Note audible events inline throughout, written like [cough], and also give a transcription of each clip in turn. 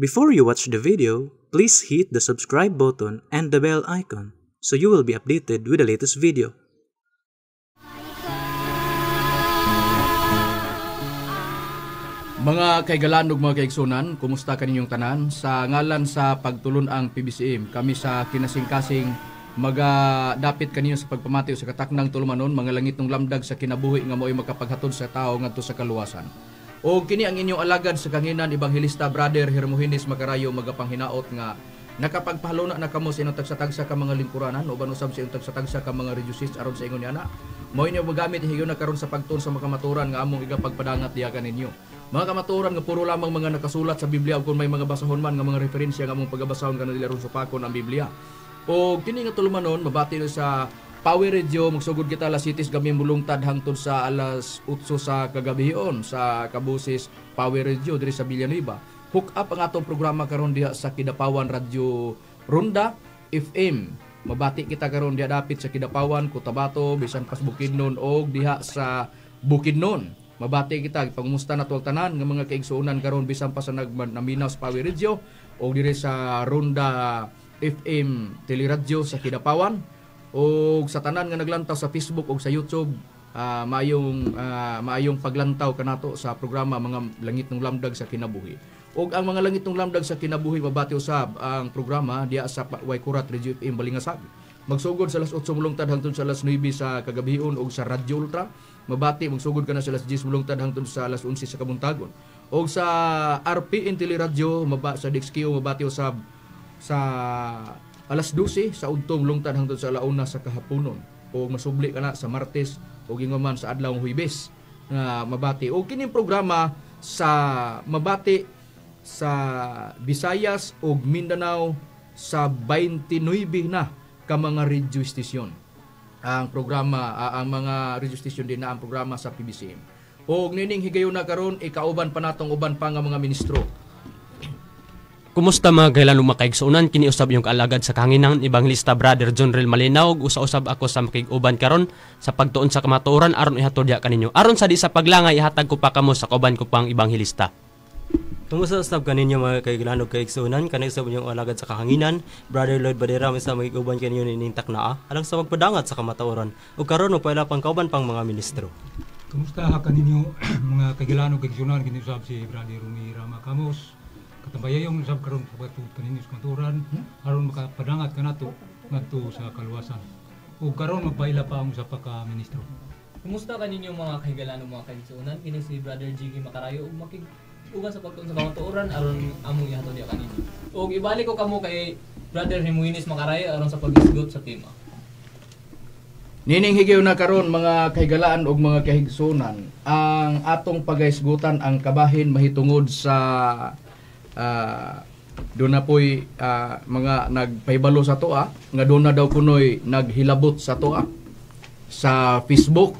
Before you watch the video, please hit the subscribe button and the bell icon so you will be updated with the latest video. Mga kaigalanog mga kaigsunan, kumusta kaninyong tanan? Sa ngalan sa pagtulon ang PBCM, kami sa kinasingkasing magadapit kaninyo sa pagpamati o sa katak ng tulumanon, mga langit ng lamdag sa kinabuhi nga mo'y makapaghatod sa tao ngadto sa kaluwasan. O kini ang inyong alagad sa kanginan Ebanghelista Brother Hermogenes Magarayo magapanghinaot nga nakapagpahalo na kamo sa inyong tagsa ka mga lingkuranan o banusab sa inyong tagsa ka mga reducist aron sa inyong ana. Mao inyo magamit higayon na karon sa pagtun sa mga nga among igapagpadangat diha kaninyo. Mga kamaturan nga puro lamang mga nakasulat sa Biblia ug kung may mga basahon man nga mga referensya nga among pagabasahon kanila ron sa pakon ang Biblia. O kini nga tulumanon mabati sa Power Radio magsugod kita alas 7 gabi mulungtad hangtod sa alas 8 sa kagabion sa Kabusis Power Radio diri sa Villanueva. Hook up ang atong programa karon diha sa Kidapawan Radio Ronda FM. Mabati kita karon diha dapit sa Kidapawan, Cotabato, bisan pas Bukidnon og diha sa Bukidnon. Mabati kita pagmusta na tuwag tanan ng mga kaigsuonan karon bisan pa sa nagnaminaw sa Power Radio og diri sa Ronda FM Teleradyo sa Kidapawan o sa tanan nga naglantaw sa Facebook o sa YouTube uh, maayong uh, maayong paglantaw kanato sa programa mga langit ng lamdag sa kinabuhi ug ang mga langit ng lamdag sa kinabuhi mabati usab ang programa diha sa Waikurat Radio FM Balingasag magsugod sa alas 8 mulungtad hangtod sa alas 9 sa kagabihon ug sa Radyo Ultra mabati magsugod kana sa alas 10 mulungtad hangtod sa alas 11 sa kabuntagon ug sa RPN Teleradyo maba sa DXQ mabati usab sa Alas 12 sa untong lungtan hangtod sa alauna sa kahaponon o masubli kana sa Martes o gingoman sa adlaw Huwebes na mabati o kining programa sa mabati sa Visayas o Mindanao sa 29 na ka mga registration. ang programa uh, ang mga registration din na ang programa sa PBCM. O nining higayon na karon ikauban pa natong uban pa nga mga ministro Kumusta mga kailan lumakaig sa unan kini usab yung kaalagad sa ibang lista Brother John Rel Malinaog usa-usab ako sa makiguban karon sa pagtuon sa kamatuoran aron ihatudya kaninyo. Aron sa di sa paglangay ihatag ko pa kamo sa kuban ko pang ebanghilista. Kumusta usab kaninyo mga kailan ug kaigsunan kani usab yung alagad sa kahanginan Brother Lloyd Badera sa makig-uban kaninyo nining taknaa alang sa magpadangat sa kamatuoran ug karon magpaila pang kauban pang mga ministro. Kumusta ha kaninyo [clears throat] mga kailan ug kaigsunan kini usab si Brother Rumi Rama Kamos katambayayong sa karon sa batud kaninis kanturan hmm? aron makapadangat kanato ngadto sa kaluwasan. o karon magbaila pa ang usa pa ministro. Kumusta ka ninyo mga kahigalanon mga kaigsuonan kini si Brother Jiggy Makarayo ug makig uga sa pagtun sa kamatuoran aron among ihatod ya kaninyo. O ibalik ko kamo kay Brother Himuinis Makarayo aron sa pagisgot sa tema. Nining higaw na karon mga kahigalaan ug mga kahigsunan ang atong pagaisgutan ang kabahin mahitungod sa uh, doon na po'y uh, mga nagpahibalo sa toa, nga doon na daw kunoy naghilabot sa toa sa Facebook.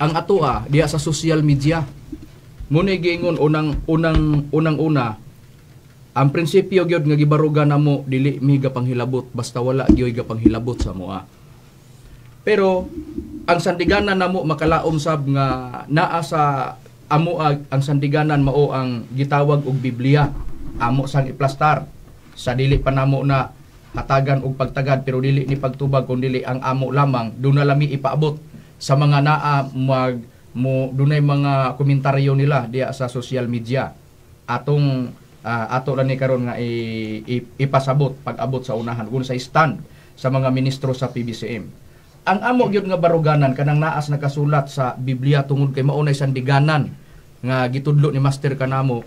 Ang atoa diya sa social media. Muna gingon unang unang unang una ang prinsipyo gyud nga gibaruga namo dili mi panghilabot basta wala gyoy panghilabot sa moa. Pero ang na namo makalaom sab nga naa sa amo ag ah, ang sandiganan mao ang gitawag og Biblia amo sang iplastar sa dili pa namo na hatagan og pagtagad pero dili ni pagtubag kun dili ang amo lamang do na lami ipaabot sa mga naa mag mo dunay mga komentaryo nila diya sa social media atong uh, ato na ni karon nga i, i, ipasabot pag-abot sa unahan kun sa stand sa mga ministro sa PBCM ang amo gyud nga baruganan kanang naas nakasulat sa Biblia tungod kay maunay sandiganan nga gitudlo ni Master kanamo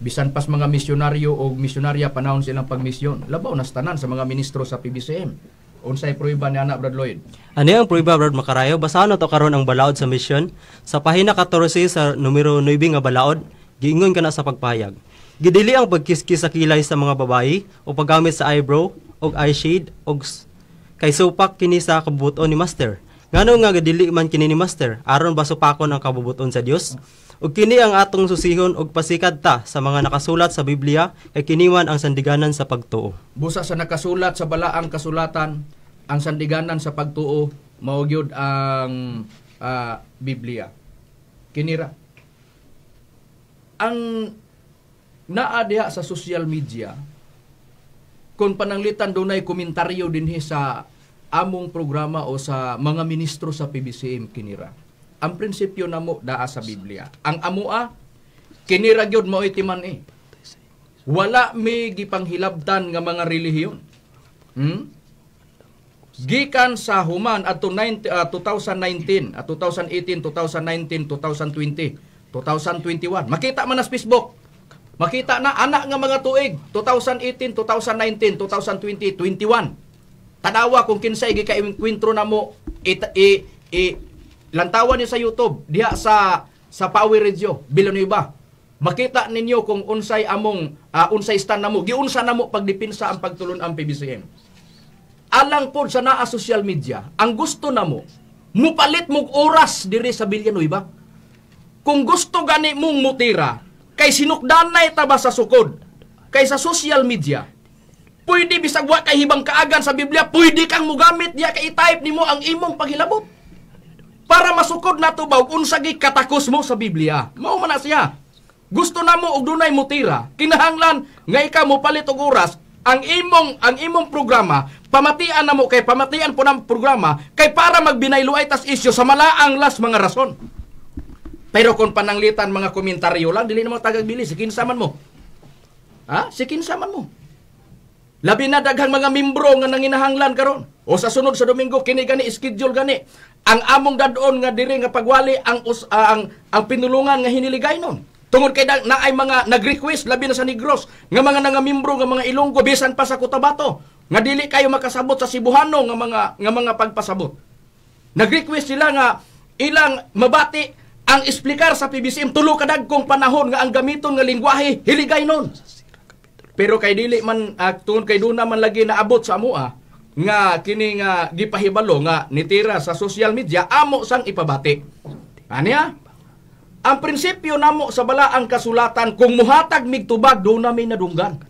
bisan pas mga misyonaryo o misyonarya panahon silang pagmisyon labaw na tanan sa mga ministro sa PBCM unsay proyba ni ana Brad Lloyd Ani ang proyba Brad Makarayo basahon ano nato karon ang balaod sa mission sa pahina 14 sa numero 9 nga balaod giingon kana sa pagpayag Gidili ang pagkiskis sa kilay sa mga babayi o paggamit sa eyebrow og eyeshade og kay supak kini sa kabubuton ni Master. Ngano nga gadili man kini ni Master, aron ba supakon ang kabubuton sa Dios? Ug kini ang atong susihon ug pasikad ta sa mga nakasulat sa Biblia kay kiniwan ang sandiganan sa pagtuo. Busa sa nakasulat sa balaang kasulatan, ang sandiganan sa pagtuo mao gyud ang uh, Biblia. Kinira. Ang naa diha sa social media, kung pananglitan dunay komentaryo din sa among programa o sa mga ministro sa PBCM kinira. Ang prinsipyo namo daa sa Biblia. Ang amoa kinira gyud mao itiman eh. Wala mi gipanghilabdan nga mga relihiyon. Hmm? Gikan sa human adto 2019, at 2018, 2019, 2020, 2021. Makita man na sa Facebook Makita na anak nga mga tuig 2018, 2019, 2020, 2021. Tanawa kung kinsay gikainkwentro na mo it, i, i, lantawan niyo sa YouTube diha sa sa Power Radio Villanueva. Makita ninyo kung unsay among uh, unsay stand namo, giunsa namo pagdepensa ang pagtulon ang PBCM. Alang pod sa naa social media, ang gusto namo mupalit mog oras diri sa Villanueva. Kung gusto gani mong mutira, Kay sinukdan na itaba sa sukod? Kay sa social media? Pwede bisag wa kay hibang kaagan sa Biblia, pwede kang mugamit diya kay i-type nimo ang imong paghilabot. Para masukod na tubaw unsa gi katakos mo sa Biblia. Mao man siya. Gusto namo og dunay mutira. Kinahanglan nga ikaw mo palit og oras ang imong ang imong programa pamatian namo kay pamatian po ng programa kay para magbinayloay tas isyo sa malaang las mga rason. Pero kung pananglitan mga komentaryo lang, dili na mo tagagbili, sikinsaman mo. Ha? Sikinsaman mo. Labi na daghang mga membro nga nanginahanglan karon. O sa sunod sa Domingo kini gani schedule gani. Ang among dadon nga diri nga pagwali ang uh, ang ang pinulungan nga hiniligay nun. Tungod kay na ay mga nag-request labi na sa Negros nga mga nangamembro nga mga Ilonggo bisan pa sa Cotabato nga dili kayo makasabot sa Cebuano nga mga nga mga pagpasabot. Nag-request sila nga ilang mabati ang explikar sa PBCM tulo kadagkong panahon nga ang gamiton nga lingwahe hiligay nun. Pero kay dili man uh, tungod kay duna man lagi naabot sa amo ah, nga kini nga gipahibalo nga nitira sa social media amo sang ipabati. Aniya? Ah? Ang prinsipyo namo sa balaang kasulatan kung muhatag migtubag do na may nadunggan.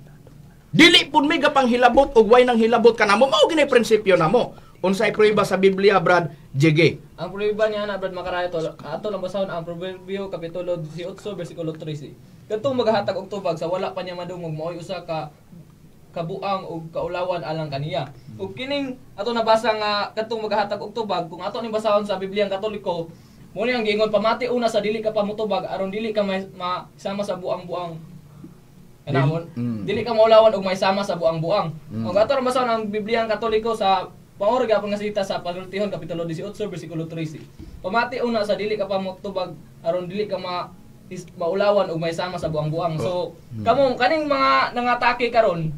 Dili pun may gapanghilabot og way nang hilabot kanamo mao gini prinsipyo namo. Unsay prohiba sa Biblia, Brad? JG. Ang prohiba niya na, Brad Makarayo, tol, ato lang basahon ang Proverbio, Kapitulo 18, versikulo 13. Katong magahatag og tubag sa wala pa niya madungog, maoy usa ka kabuang o kaulawan alang kaniya. Ug kining ato nabasa nga katong magahatag og tubag kung ato ni basahon sa Biblia Katoliko, mo ni ang giingon pamati una sa dili ka pamutubag aron dili ka masama sa buang-buang kanamon. Mm. Dili ka maulawan og sama sa buang-buang. Mm. Og ato nabasa ang Biblia Katoliko sa Paorga pangasita sa Pasultihon Kapitulo 18 bersikulo 13. Pamati una sa dili ka pa motubag aron dili ka ma is, maulawan og may sama sa buang-buang. So oh. hmm. kamo kaning mga nangatake karon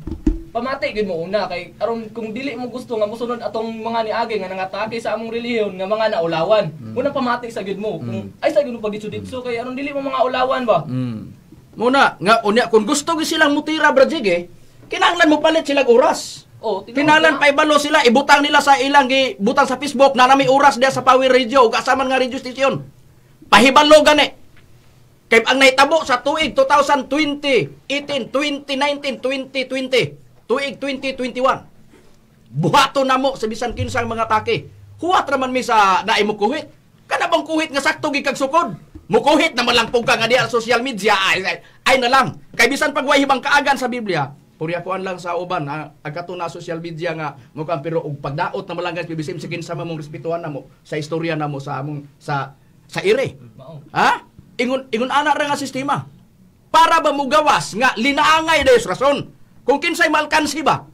pamati gid mo una kay aron kung dili mo gusto nga musunod atong mga niagi nga nangatake sa among relihiyon nga mga naulawan. Hmm. Una pamati sa gid mo hmm. kung hmm. ay sa gid mo pagditso-ditso kay aron dili mo mga ulawan ba. Hmm. Muna nga unya kung gusto gid silang mutira brajig eh, kinahanglan mo palit silang oras. Oh, Pinalan pa ibalo sila, ibutang nila sa ilang gi butang sa Facebook na nami oras dia sa Power Radio ug asaman nga radio station. Pahibalo gani. Kay ang naitabo sa tuig 2020, 18, 20, 19, 2020, tuig 2021. Buhato namo sa bisan kinsang mga atake. Huwat raman mi sa naay mo kuhit. Kana bang kuhit nga sakto gikag sukod? Mukuhit na malangpog ka nga diya social media ay, ay, ay na lang. Kay bisan pag way hibang kaagan sa Biblia, Puryakuan lang sa uban, ha? agato na social media nga mukhang pero og pagdaot na malanggas PBSM sa kinsa mamong respetuhan namo sa istorya namo sa among sa sa ire. Ha? Ingon ingon ana ra nga sistema. Para ba mo gawas nga linaangay dayo rason. Kung kinsay malkansi ba?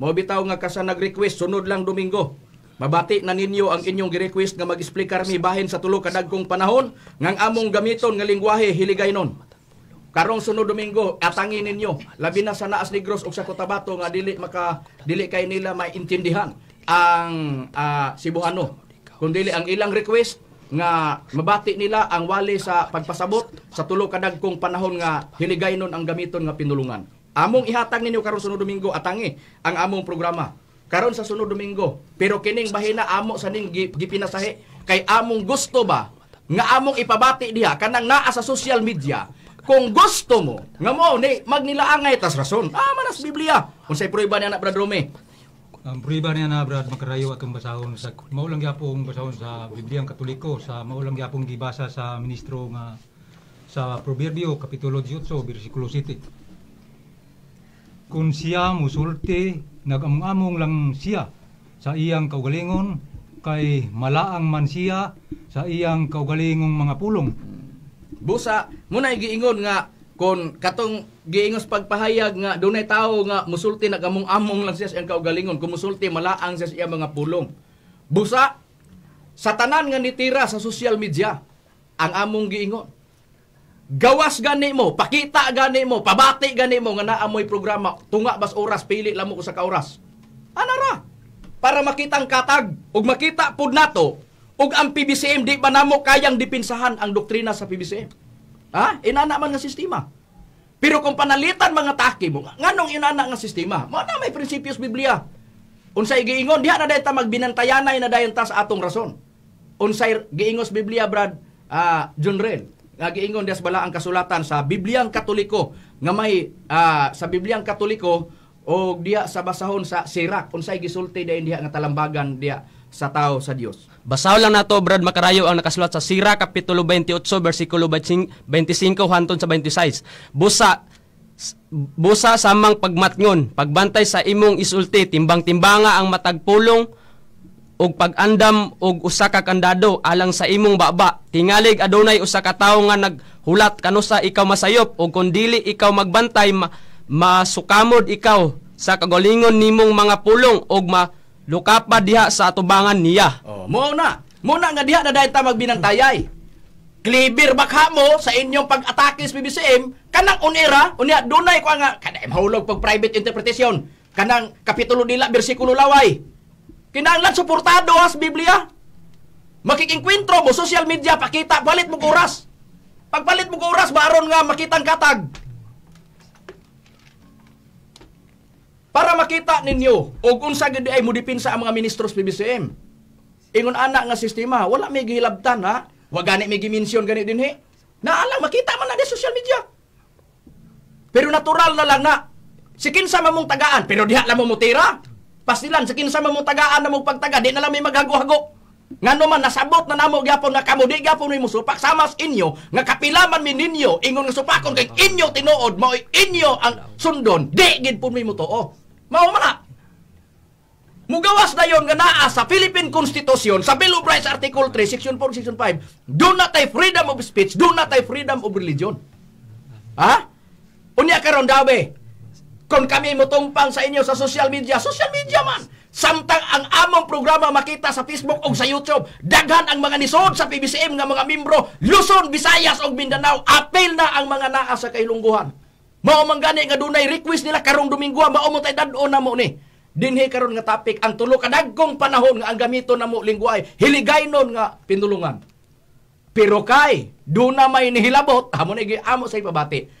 Mo bitaw nga kasa nag-request sunod lang Domingo. Mabati na ninyo ang inyong gi-request nga mag-explain mi bahin sa tulo ka dagkong panahon ngang among gamiton nga lingwahe hiligaynon karong sunod Domingo atangin ninyo labi na sa naas negros ug sa Cotabato nga dili maka dili kay nila maintindihan ang uh, Cebuano dili ang ilang request nga mabati nila ang wali sa pagpasabot sa tulo kadagkong panahon nga hiligay nun ang gamiton nga pinulungan. Among ihatag ninyo karon sunod Domingo atangi ang among programa. Karon sa sunod Domingo, pero kining bahina amo sa ning gipinasahi kay among gusto ba nga among ipabati diha kanang naa sa social media kung gusto mo, nga mo, ni, magnilaangay tas rason. Ah, manas Biblia. Kung sa'y prueba niya na, Brad Rome. Ang ah, prueba niya na, Brad, makarayo atong basahon sa maulang yapong basahon sa Biblia ang Katoliko, sa maulang yapong gibasa sa ministro nga sa Proverbio, Kapitulo 18, versikulo 7. Kung siya musulti, nagamong-among lang siya sa iyang kaugalingon, kay malaang man siya sa iyang kaugalingong mga pulong busa muna giingon nga kon katong giingos pagpahayag nga dunay tao nga musulti nagamong-among lang siya sa kaugalingon kung musulti malaang siya sa mga pulong busa sa tanan nga nitira sa social media ang among giingon gawas gani mo, pakita gani mo, pabati gani mo nga naamoy programa, tunga bas oras, pili lamo ko sa kauras. Ana ra? Para makitang katag ug makita pud nato ug ang PBCM di ba namo kayang dipinsahan ang doktrina sa PBCM? Ha? Inana man nga sistema. Pero kung panalitan mga taki mo, nganong inana nga sistema? Mao na may prinsipyos Biblia. Unsay giingon diha na dayta magbinantayanay na dayon ta sa atong rason. Unsay giingos Biblia Brad uh, John Rel? Nga giingon dias bala ang kasulatan sa Bibliang Katoliko nga may uh, sa Bibliang Katoliko o diya sa basahon sa Sirak unsay gisulti dayon diha nga talambagan diya sa tao sa Dios. Basaw lang nato Brad Makarayo ang nakasulat sa Sira kapitulo 28 bersikulo 25 hanton sa 26. Busa busa samang pagmatngon, pagbantay sa imong isulti, timbang-timbanga ang matagpulong og pagandam og usa ka kandado alang sa imong baba. Tingalig adunay usa ka tawo nga naghulat kanusa ikaw masayop og kun dili ikaw magbantay ma masukamod ikaw sa kagalingon nimong mga pulong og ma Luka pa diha sa atubangan niya. Oh, mo na. Muna nga diha na dahil ta magbinantayay. Cleaver bakha mo sa inyong pag-atake sa PBCM, kanang unera, unya dunay ko nga, kanang mahulog pag private interpretation, kanang kapitulo nila, bersikulo laway. Kinanglan suportado as Biblia. Makikinkwentro mo, social media, pakita, palit mo oras. Pagbalit mo oras, baron nga makitang katag. Para makita ninyo og unsa gid ay modepensa ang mga ministro sa PBCM. Ingon ana nga sistema, wala may gihilabtan ha. Wa gani may gimension gani dinhi. Naalang makita man na di social media. Pero natural na lang na si kinsa man mong tagaan pero diha lang mo mutira. Pastilan si kinsa man mong tagaan na mong pagtaga di na lang may maghago-hago. Ngano man nasabot na namo gyapon nga kamo di gyapon nimo supak sa inyo nga kapilaman mi ninyo ingon nga supakon kay inyo tinuod mao inyo ang sundon di gid pud mo tuo. Oh. Mao man Mugawas na yon nga naa sa Philippine Constitution, sa Bill of Rights Article 3, Section 4, Section 5, do not have freedom of speech, do not have freedom of religion. Ha? Unya karon dawe, kung kami mutumpang sa inyo sa social media, social media man, Samtang ang among programa makita sa Facebook o sa YouTube, daghan ang mga nisod sa PBCM nga mga membro, Luzon, Visayas o Mindanao, apil na ang mga naa sa kailungguhan. Mao man gani nga dunay request nila karong Domingo, mao mo tay on na mo ni. Dinhi karon nga topic ang tulo ka dagkong panahon nga ang gamiton namo lingguay, hiligaynon nga pinulungan. Pero kay, do na may nihilabot, [laughs] amo na amo sa ipabati.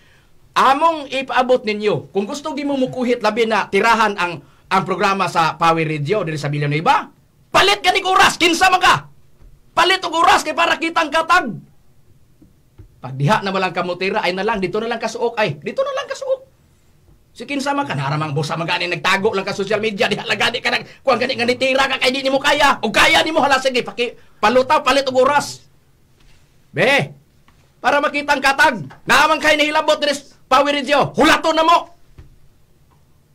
Among ipaabot ninyo, kung gusto gi mo mukuhit labi na tirahan ang ang programa sa Power Radio diri sa Villanueva, palit kanig oras kinsa man ka. Palit og oras kay para kitang katag. Pag diha na malang kamutira ay na lang dito na lang kasuok ay dito na lang kasuok. Si kinsa man ka naramang busa man gani nagtago lang ka social media diha lang gani ka nag kuan gani nga nitira ka kay di nimo kaya o kaya nimo hala sige paki paluta, palit og oras. Be, para makitang katag. Naamang kay nahilabot diri Power Radio. Hulato na mo.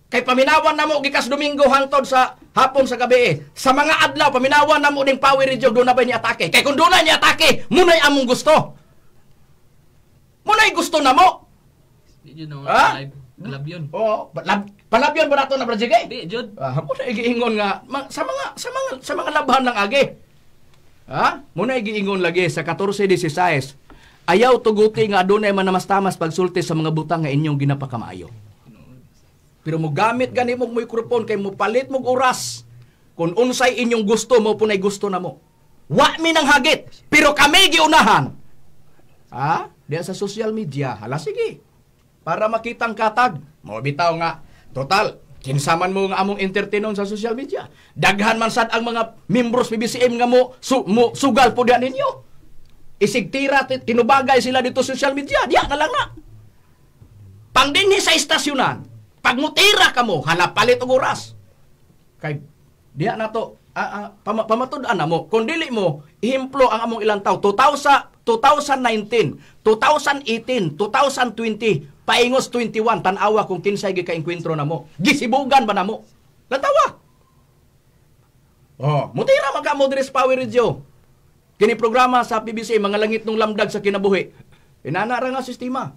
Kay paminawan namo gikas Domingo hangtod sa hapon sa gabi. Eh. Sa mga adlaw paminawan namo ning power radio do na bay ni atake. Kay kun dunay ni atake, munay among gusto. Munay gusto namo. Jud no ah? live. Lab lab palabyon ba nato na brajigay? Di jud. Ah, mo na igiingon nga sa mga sa mga sa mga labhan lang agi. Ha? Mo na igiingon lagi sa 14:16. Ayaw tuguti nga adunay manamastamas pagsulti sa mga butang nga inyong ginapakamaayo. Pero mo gamit gani mo microphone kay mo palit mo oras kun unsay inyong gusto mo punay gusto na mo. Wa mi nang hagit, pero kami giunahan. Ha? Diya sa social media, hala sige. Para makitang katag, mo bitaw nga total kinsaman mo nga among entertainon sa social media. Daghan man sad ang mga members BBCM nga mo, su, mo sugal po diyan ninyo. Isigtira tinubagay sila dito sa social media, diya na lang na. Pangdinhi sa istasyonan, pagmutira ka mo, hala palit og oras. Kay, diya na to, uh, uh, pam- pamatudan na mo, kundili mo, ihimplo ang among ilang tao, 2000, 2019, 2018, 2020, paingos 21, tanawa kung kinsay gikainkwentro na mo. Gisibugan ba na mo? Lantawa! Oh, mutira magka Modres diris Power Radio. Kini programa sa PBC mga langit nung lamdag sa kinabuhi. Inanara nga sistema.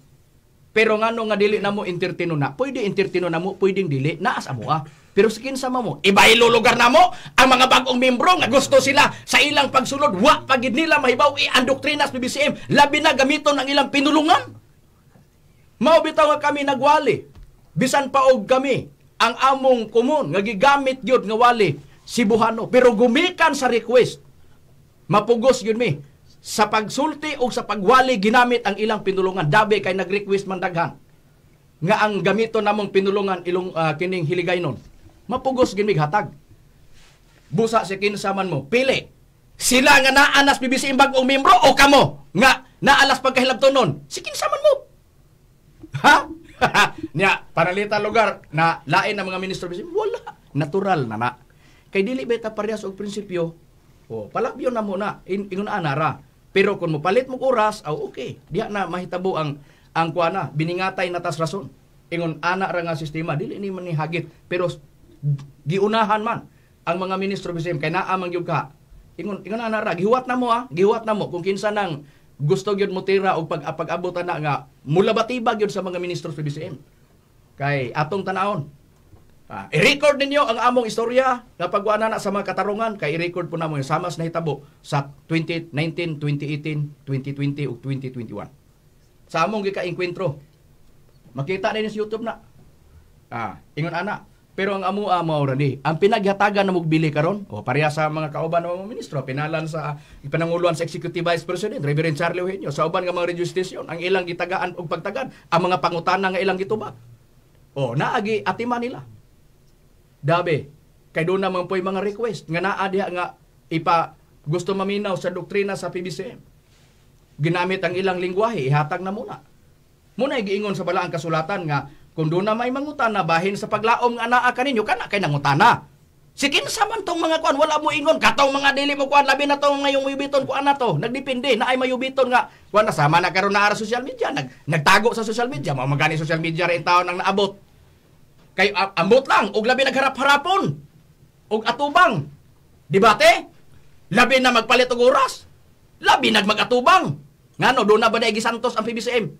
Pero ngano nga dili na mo entertaino na, pwede entertaino mo, pwedeng dili, naas amo ah. Pero sa kinsa mo, iba ilulugar mo ang mga bagong membro nga gusto sila sa ilang pagsulod, wa pagid nila mahibaw i-ang eh, doktrina sa BBCM, labi na gamiton ang ilang pinulungan. Mao bitaw nga kami nagwali. Bisan pa og kami ang among kumon nga gigamit gyud nga wali Buhano. pero gumikan sa request mapugos gyud mi sa pagsulti o sa pagwali ginamit ang ilang pinulungan dabe kay nag-request man daghan nga ang gamito namong pinulungan ilong uh, kining hiligay nun mapugos gin hatag. busa si kinsa mo pili sila nga naanas PBC imbag og membro o kamo nga naalas pagkahilabton nun si kinsa man mo [laughs] ha [laughs] niya panalita lugar na lain ang mga ministro PBC wala natural na na kay dili beta parehas og prinsipyo Oh, palabyo na mo na. anara. Pero kung mapalit mo oras, oh, okay. Diya na mahitabo ang ang kuana, biningatay na tas rason. Ingon ana ra nga sistema dili ni man ni hagit pero giunahan man ang mga ministro bisim kay naa man gyud ka. Ingon ingon ana ra gihuwat na mo ah, gihuwat na mo kung kinsa nang gusto gyud mo tira og pag pag-abot na nga mula batibag gyud sa mga ministro sa BCM. Kay atong tanaon, Ah, i-record ninyo ang among istorya na pagwana na sa mga katarungan kay i-record po namo yung samas na hitabo sa 2019, 2018, 2020 ug 2021. Sa among gikaengkwentro. Makita ninyo sa YouTube na. Ah, ingon ana. Pero ang amo amo ah, ra ni, ang pinaghatagan na mugbili karon, o pareha sa mga kauban ng mga ministro, pinalan sa ipananguluan sa Executive Vice President Reverend Charlie Eugenio sa uban nga mga radio ang ilang gitagaan og pagtagan, ang mga pangutana nga ilang gitubag. O naagi atima nila. Dabe, kay doon naman po yung mga request nga naa nga ipa gusto maminaw sa doktrina sa PBCM. Ginamit ang ilang lingwahe, ihatag na muna. Muna giingon sa balaang kasulatan nga kung doon na may mangutana bahin sa paglaom nga naa kaninyo kana kay nangutana. Sikin man tong mga kuan wala mo ingon katong mga dili mo kuan labi na tong ngayong mayubiton kuan na to nagdepende na ay mayubiton nga kuan na sama na karon na ara social media nag nagtago sa social media mao magani social media ra taon ang naabot Kay uh, ambot lang, og labi nagharap-harapon, og atubang. Debate, labi na magpalit og oras, labi nagmagatubang. Ngano, do na ba naigi Santos ang PBCM?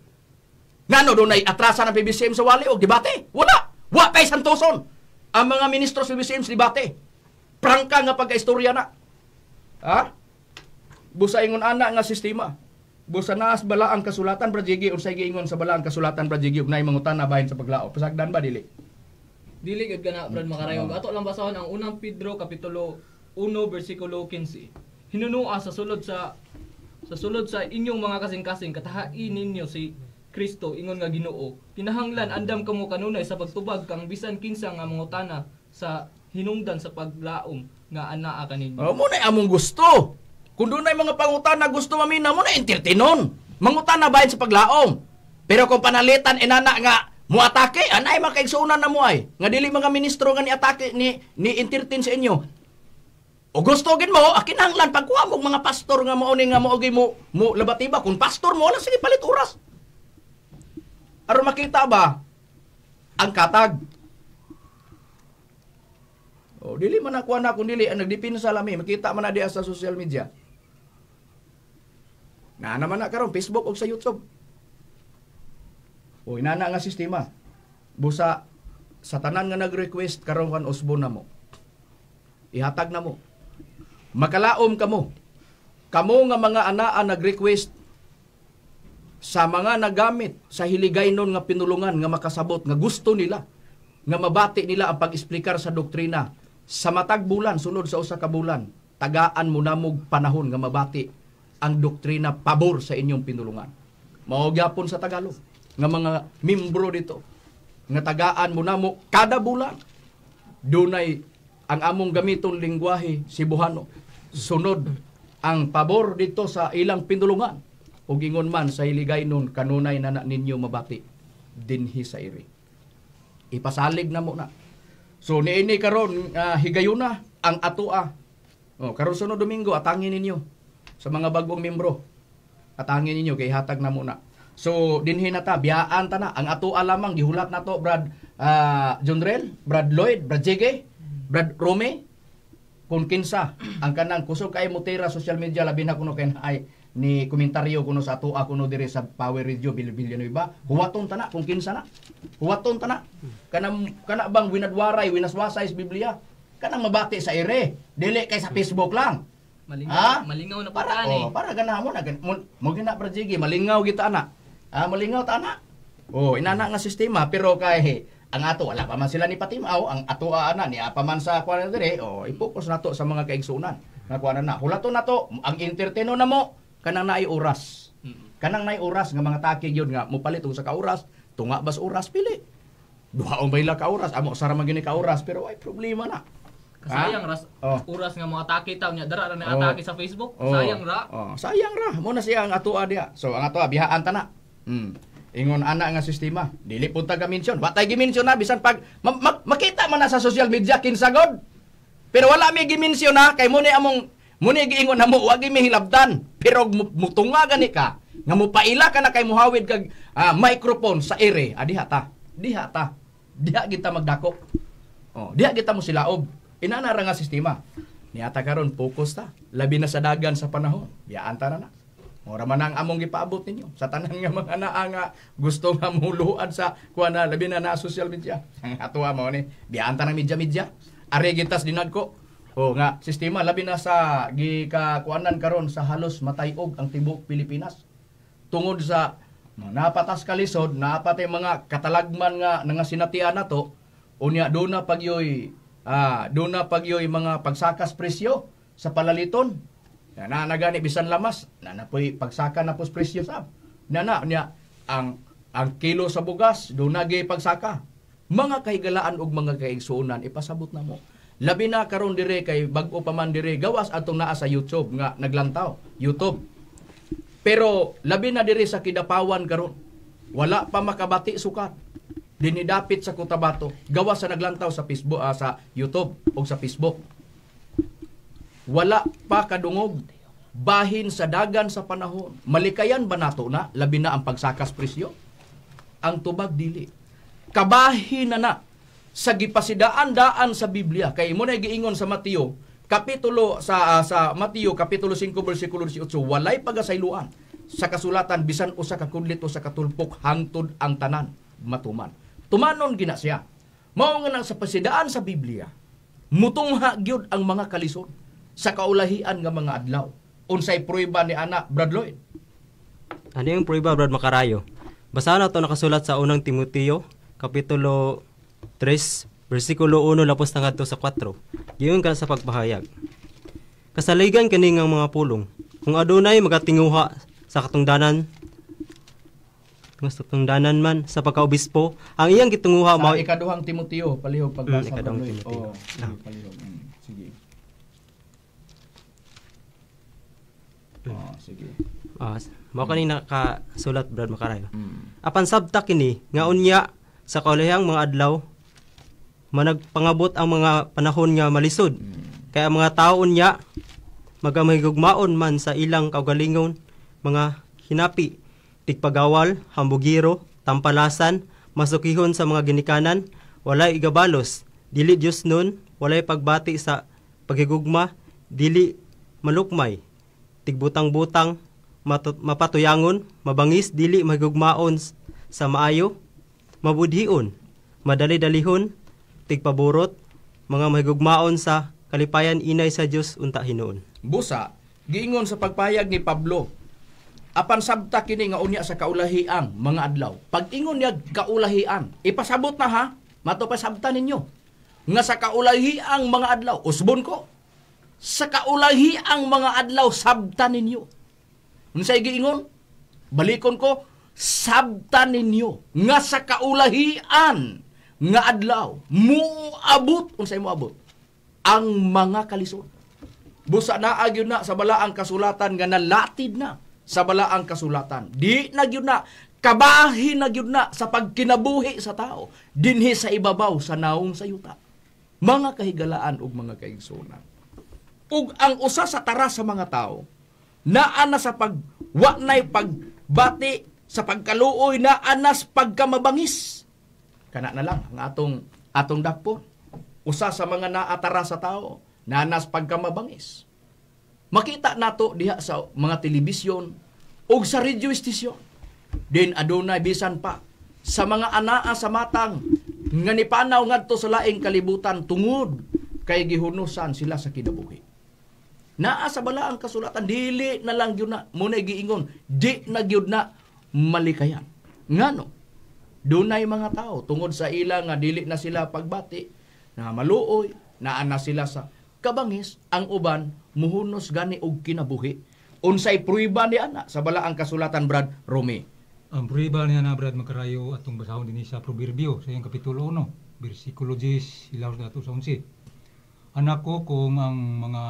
Ngano, do nay atrasa ang PBCM sa wali og debate? Wala! Wa pa'y Santoson! Ang mga ministro sa PBCM sa debate. Prangka nga pagkaistorya na. Ha? Busa ingon ana nga sistema. Busa naas bala ang kasulatan Brajigi unsay giingon sa bala ang kasulatan Brajigi ug nay mangutana bahin sa paglaom. Pasagdan ba dili? dili gud kana brad mm. makarayog. Ah. Ato lang basahon ang unang Pedro kapitulo 1 bersikulo 15. Hinunua sa sulod sa sa sulod sa inyong mga kasing-kasing katahain ninyo si Kristo ingon nga Ginoo. Kinahanglan andam kamo kanunay sa pagtubag kang bisan kinsa nga mangutana sa hinungdan sa paglaom nga anaa kaninyo. Oh, na among gusto. Kung dunay mga pangutana gusto mamina mo na entertainon. Mangutana bayan sa paglaom. Pero kung panalitan inana nga mo atake anay makaigsunan na mo ay nga dili mga ministro nga ni atake ni ni entertain sa inyo. O gusto gin mo, akin hanglan pagkuha mo mga pastor nga mao nga mao mo mo labatiba kun pastor mo lang sige palit oras. Aron makita ba ang katag Oh, dili man ako na kun dili ang ah, nagdipinsa lami, makita man na diya sa social media. Na naman na karon Facebook o sa YouTube. O inana nga sistema. Busa sa tanan nga nag-request karon kan usbo na mo. Ihatag na mo. Makalaom kamo. Kamo nga mga anaa nag-request sa mga nagamit sa hiligaynon nga pinulungan nga makasabot nga gusto nila nga mabati nila ang pag-explicar sa doktrina sa matag bulan sunod sa usa ka bulan tagaan mo namog panahon nga mabati ang doktrina pabor sa inyong pinulungan mao gyapon sa Tagalog nga mga membro dito nga tagaan mo namo kada bulan dunay ang among gamiton lingwahe Cebuano sunod ang pabor dito sa ilang pindulungan o gingon man sa hiligay nun kanunay na, na ninyo mabati dinhi sa iri ipasalig na mo na so niini karon uh, higayon na ang atoa oh karon sunod domingo atangin ninyo sa mga bagong membro atangin ninyo kay hatag na mo na So dinhi na ta biyaan ta na ang ato alamang gihulat nato Brad uh, ah, Jonrel, Brad Lloyd, Brad Jege, Brad Rome kung kinsa ang kanang kusog kay mutira social media labi na kuno kay ay ni komentaryo kuno sa ato kuno diri sa Power Radio Villanueva huwaton ta na kung kinsa na huwaton ta na kanang kana bang winadwaray winaswasay sa Biblia kanang mabati sa ere dili kay sa Facebook lang Malingaw, ha? malingaw na para, ani. Eh. oh, eh. para ganahon na Mo gina Brad malingaw kita anak. Ah, malingaw ta ana. Oh, inana nga sistema pero kay ang ato wala pa man sila ni patimaw ang ato ah, ana ni apa man sa kuan dire oh i nato sa mga kaigsuonan nga kuan na hulato nato ang entertaino na mo kanang naay oras kanang naay oras nga mga taki yun nga mupalit sa ka oras tunga bas oras pili duha on bayla ka oras amo sara man gini ka oras pero ay problema na Sayang ras oh. oras nga mo atake taw nya dara na atake oh. sa Facebook. Oh. Sayang ra. Oh. Sayang ra. Mo na siya ang atoa dia. So ang atoa bihaan ta na. Mm. Ingon ana nga sistema, dili pud ka mention. Watay gi-mention na bisan pag ma- ma- makita man na sa social media kinsa god. Pero wala mi gi-mention na kay muni among muni giingon namo wa gi hilabdan. Pero mutunga gani ka nga mupaila ka na kay muhawid kag uh, microphone sa ere. Adiha ah, ta. Diha ta. Diha kita magdako. Oh, diha kita mo silaob. Inanara nga sistema. Niata karon focus ta. Labi na sa dagan sa panahon. Ya ta na na. Ora man ang among gipaabot ninyo sa tanan nga mga naa nga gusto nga muluan sa kuan na labi na na social media. Ang atuwa mo ni bianta ng media-media. Ari gitas ko. O nga sistema labi na sa gikakuanan karon sa halos matayog ang tibuok Pilipinas. Tungod sa napatas kalisod, napatay mga katalagman nga nga sinatian nato unya do na pagyoy ah, do na pagyoy mga pagsakas presyo sa palaliton na, na nagani bisan lamas na na napoy pagsaka na pos presyo sab na na niya ang ang kilo sa bugas do na pagsaka mga kahigalaan ug mga kaigsuonan ipasabot na mo labi na karon dire kay bag-o pa man dire gawas atong naa sa YouTube nga naglantaw YouTube pero labi na dire sa kidapawan karon wala pa makabati sukat dinidapit sa Cotabato gawas sa naglantaw sa Facebook uh, sa YouTube o sa Facebook wala pa kadungog bahin sa dagan sa panahon. Malikayan ba nato na labi na ang pagsakas presyo? Ang tubag dili. Kabahin na na sa gipasidaan-daan sa Biblia kay mo na giingon sa Mateo kapitulo sa uh, sa Mateo kapitulo 5 bersikulo 18 walay pagasayloan sa kasulatan bisan usa ka kudlit sa ka tulpok hangtod ang tanan matuman. Tumanon gina siya. Mao nga nang sa pasidaan sa Biblia mutungha gyud ang mga kalisod sa kaulahian nga mga adlaw. Unsay prueba ni anak Brad Lloyd? Ano yung prueba Brad Makarayo? Basa na to nakasulat sa unang Timoteo, Kapitulo 3, versikulo 1 lapos na sa 4. Giyon ka sa pagpahayag. Kasaligan kani nga mga pulong. Kung adunay magatinguha sa katungdanan mas tungdanan man sa pagkaobispo ang iyang gitunguha mao ikaduhang Timoteo paliho pagbasa mm, ikaduhang Timoteo oh, ah. sige, palihog. Mm, sige Oo, ah, sige. Ah, mao kanina ka mm. sulat Brad makaray. Mm. Apan sabta kini nga unya sa kalihang mga adlaw managpangabot ang mga panahon nga malisod. Mm. Kaya ang mga tao niya magamahigugmaon man sa ilang kaugalingon mga hinapi, tigpagawal, hambugiro, tampalasan, masukihon sa mga ginikanan, walay igabalos, dili Dios nun, walay pagbati sa pagigugma, dili malukmay, tigbutang-butang, mapatuyangon, mabangis, dili magugmaon sa maayo, mabudhiun, madali-dalihon, tigpaburot, mga magugmaon sa kalipayan inay sa Dios unta Hinoon. Busa, giingon sa pagpayag ni Pablo, apan sabta kini nga unya sa kaulahian mga adlaw. Pag ingon niya kaulahian, ipasabot na ha, matupasabta ninyo. Nga sa kaulahian mga adlaw, usbon ko, sa kaulahi ang mga adlaw sabta ninyo. Unsay giingon? Balikon ko sabta ninyo nga sa kaulahian nga adlaw muabot unsay moabot ang mga kalisod. Busa na agyon ah, na sa balaang kasulatan nga nalatid na sa balaang kasulatan. Di na gyud na kabahin na gyud na sa pagkinabuhi sa tao dinhi sa ibabaw sa naong sayuta. Mga kahigalaan ug mga kaigsoonan ug ang usa sa tara sa mga tao naa na sa pag wa nay pagbati sa pagkaluoy na anas pagkamabangis kana na lang ang atong atong dakpo usa sa mga naatara sa tao na anas pagkamabangis makita nato diha sa mga telebisyon ug sa radio station din adunay bisan pa sa mga anaa sa matang nga nipanaw ngadto sa laing kalibutan tungod kay gihunusan sila sa kinabuhi Naa sa bala ang kasulatan, dili na lang gyud na, muna giingon, di na gyud na malikayan. Ngano? Dunay mga tao tungod sa ila nga dili na sila pagbati, na maluoy, naa na sila sa kabangis, ang uban muhunos gani og kinabuhi. Unsay pruiba ni ana sa bala ang kasulatan Brad Rome. Ang pruiba ni ana Brad makarayo atong basahon dinhi sa Proverbio sa iyang kapitulo 1, bersikulo 10, ilaw sa 11. Anak ko kung ang mga